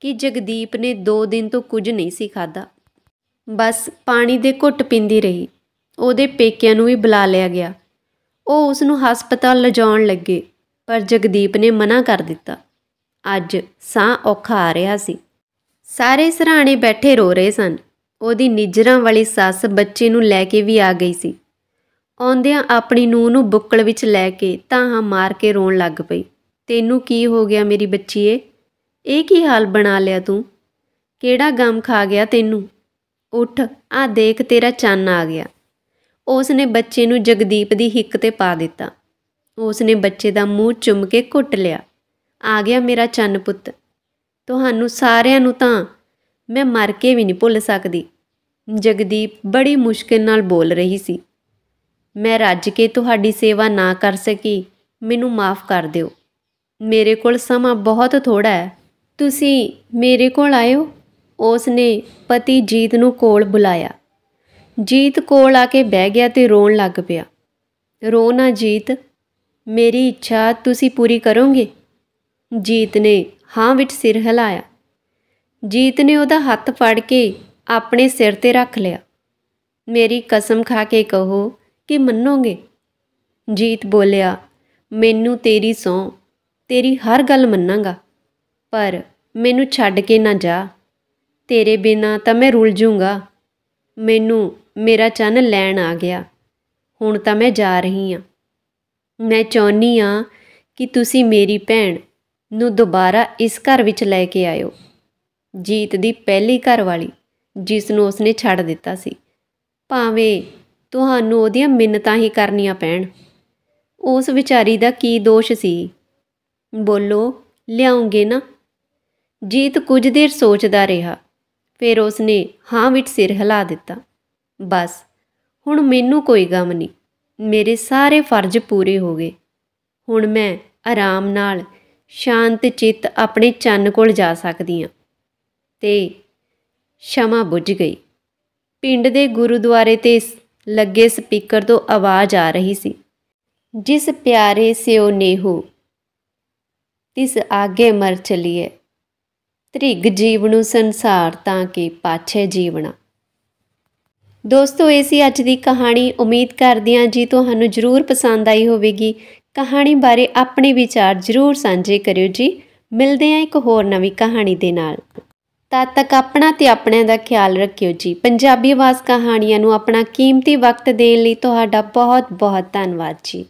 ਕਿ ਜਗਦੀਪ ਨੇ 2 ਦਿਨ ਤੋਂ ਕੁਝ ਨਹੀਂ ਸੀ ਖਾਦਾ ਬਸ ਪਾਣੀ ਦੇ ਘੁੱਟ ਪਿੰਦੀ ਰਹੀ ਉਹਦੇ ਪੇਕਿਆਂ ਨੂੰ ਵੀ ਬੁਲਾ ਲਿਆ ਗਿਆ ਉਹ ਉਸ ਨੂੰ ਹਸਪਤਾਲ ਲਿਜਾਉਣ ਲੱਗੇ ਪਰ ਜਗਦੀਪ ਨੇ ਮਨਾ ਕਰ ਦਿੱਤਾ ਅੱਜ ਸਾਹ ਔਖਾ ਆ ਰਿਹਾ ਸੀ ਸਾਰੇ ਸਰਾਣੇ ਬੈਠੇ ਰੋ ਰਹੇ ਸਨ ਉਹਦੀ ਨਿਜਰਾਂ ਵਾਲੀ ਸੱਸ ਬੱਚੇ ਨੂੰ ਲੈ ਕੇ ਵੀ ਆ ਗਈ ਸੀ ਆਉਂਦਿਆਂ ਆਪਣੀ ਨੂੰ ਨੂੰ ਬੁੱਕਲ ਵਿੱਚ ਲੈ ਕੇ ਤਾਂ ਹਾਂ ਮਾਰ ਕੇ ਰੋਣ ਲੱਗ ਪਈ ਤੈਨੂੰ ਕੀ ਹੋ ਗਿਆ ਮੇਰੀ ਬੱਚੀਏ ਇਹ ਕੀ ਹਾਲ ਬਣਾ ਲਿਆ ਤੂੰ ਕਿਹੜਾ ਗਮ ਖਾ ਗਿਆ ਤੈਨੂੰ ਉੱਠ ਆ ਦੇਖ ਤੇਰਾ ਚੰਨ ਆ ਗਿਆ ਉਸ ਨੇ ਬੱਚੇ ਨੂੰ ਜਗਦੀਪ ਦੀ ਹਿੱਕ ਤੇ ਪਾ ਦਿੱਤਾ ਉਸ ਨੇ ਬੱਚੇ ਦਾ ਮੂੰਹ ਚੁੰਮ ਕੇ ਘੁੱਟ ਲਿਆ ਆ ਗਿਆ ਮੇਰਾ ਚੰਨ ਪੁੱਤ ਤੁਹਾਨੂੰ ਸਾਰਿਆਂ ਨੂੰ ਤਾਂ ਮੈਂ ਮਰ ਕੇ ਵੀ ਨਹੀਂ ਭੁੱਲ ਸਕਦੀ ਜਗਦੀਪ ਬੜੀ ਮੁਸ਼ਕਿਲ ਨਾਲ ਬੋਲ ਰਹੀ ਸੀ ਮੈਂ ਰੱਜ ਕੇ ਤੁਹਾਡੀ ਸੇਵਾ ਨਾ ਕਰ ਸਕੀ ਮੈਨੂੰ ਮਾਫ ਕਰ ਦਿਓ ਮੇਰੇ ਕੋਲ ਸਮਾਂ ਬਹੁਤ ਥੋੜਾ ਹੈ ਤੁਸੀਂ ਮੇਰੇ ਕੋਲ ਆਇਓ ਉਸ ਨੇ ਪਤੀ ਜੀਤ ਨੂੰ ਕੋਲ ਬੁਲਾਇਆ ਜੀਤ ਕੋਲ ਆ ਕੇ ਬਹਿ ਗਿਆ ਤੇ ਰੋਣ ਲੱਗ ਪਿਆ ਰੋ ਨਾ ਜੀਤ ਮੇਰੀ ਇੱਛਾ ਤੁਸੀਂ ਪੂਰੀ ਕਰੋਗੇ ਜੀਤ ਨੇ ਹਾਂ ਵਿੱਚ ਸਿਰ ਹਿਲਾਇਆ ਜੀਤ ਨੇ ਉਹਦਾ ਹੱਥ ਫੜ ਕੇ ਆਪਣੇ ਸਿਰ ਤੇ ਰੱਖ ਲਿਆ ਮੇਰੀ ਕਸਮ ਖਾ ਕੇ ਕਹੋ ਕਿ ਮੰਨੋਗੇ ਜੀਤ ਬੋਲਿਆ ਮੈਨੂੰ ਤੇਰੀ ਸੌ ਤੇਰੀ ਹਰ ਗੱਲ ਮੰਨਾਂਗਾ ਪਰ ਮੈਨੂੰ ਛੱਡ ਕੇ ਨਾ ਜਾ ਤੇਰੇ ਬਿਨਾ ਤਾਂ ਮੈਂ ਰੁਲ ਜੂੰਗਾ ਮੈਨੂੰ ਮੇਰਾ ਚੰਨ ਲੈਣ ਆ ਗਿਆ ਹੁਣ ਤਾਂ ਮੈਂ ਜਾ ਰਹੀ ਹਾਂ ਮੈਂ ਚਾਹੁੰਨੀ ਆ ਕਿ ਤੁਸੀਂ ਮੇਰੀ ਭੈਣ ਨੂੰ ਦੁਬਾਰਾ ਇਸ ਘਰ ਵਿੱਚ ਲੈ ਕੇ ਆਇਓ ਜੀਤ ਦੀ ਪਹਿਲੀ ਘਰ ਵਾਲੀ ਜਿਸ ਨੂੰ ਉਸਨੇ ਛੱਡ ਦਿੱਤਾ ਸੀ ਭਾਵੇਂ ਤੁਹਾਨੂੰ ਉਹਦੀਆਂ ਮਿੰਨਤਾਂ ਹੀ ਕਰਨੀਆਂ ਪੈਣ ਉਸ ਵਿਚਾਰੀ ਦਾ ਕੀ ਦੋਸ਼ ਸੀ ਬੋਲੋ ਲਿਆਉਂਗੇ ਨਾ ਜੀਤ ਕੁਝ ਦੇਰ ਸੋਚਦਾ ਰਿਹਾ ਫਿਰ ਉਸਨੇ ਹਾਂ ਵਿੱਚ ਸਿਰ ਹਿਲਾ ਦਿੱਤਾ ਬਸ ਹੁਣ ਮੈਨੂੰ ਕੋਈ ਗਮ ਨਹੀਂ ਮੇਰੇ ਸਾਰੇ ਫਰਜ਼ ਪੂਰੇ ਹੋ ਗਏ ਹੁਣ ਮੈਂ ਆਰਾਮ ਨਾਲ ਸ਼ਾਂਤ ਚਿੱਤ ਆਪਣੇ ਚੰਨ ਕੋਲ ਜਾ ਸਕਦੀ ਹਾਂ ਤੇ ਸ਼ਮਾ ਬੁੱਝ ਗਈ ਪਿੰਡ ਦੇ ਗੁਰਦੁਆਰੇ ਤੇ ਲੱਗੇ ਸਪੀਕਰ ਤੋਂ ਆਵਾਜ਼ ਆ ਰਹੀ ਸੀ ਜਿਸ ਪਿਆਰੇ ਸਿਓ ਨੇਹੂ ਤਿਸ ਆਗੇ ਮਰ ਚਲੀਏ ਤ੍ਰਿਗ ਨੂੰ ਸੰਸਾਰ ਤਾਂ ਕਿ ਪਾਛੇ ਜੀਵਣਾ ਦੋਸਤੋ ਇਹ ਸੀ ਅੱਜ ਦੀ ਕਹਾਣੀ ਉਮੀਦ ਕਰਦੇ ਹਾਂ ਜੀ ਤੁਹਾਨੂੰ ਜ਼ਰੂਰ ਪਸੰਦ ਆਈ ਹੋਵੇਗੀ ਕਹਾਣੀ ਬਾਰੇ ਆਪਣੇ ਵਿਚਾਰ ਜ਼ਰੂਰ ਸਾਂਝੇ ਕਰਿਓ ਜੀ ਮਿਲਦੇ ਹਾਂ ਇੱਕ ਹੋਰ ਨਵੀਂ ਕਹਾਣੀ ਦੇ ਨਾਲ ਤਦ ਤੱਕ ਆਪਣਾ ਤੇ ਆਪਣਿਆਂ ਦਾ ਖਿਆਲ ਰੱਖਿਓ ਜੀ ਪੰਜਾਬੀ ਆਵਾਜ਼ ਕਹਾਣੀਆਂ ਨੂੰ ਆਪਣਾ ਕੀਮਤੀ ਵਕਤ ਦੇਣ ਲਈ ਤੁਹਾਡਾ ਬਹੁਤ ਬਹੁਤ ਧੰਨਵਾਦ ਜੀ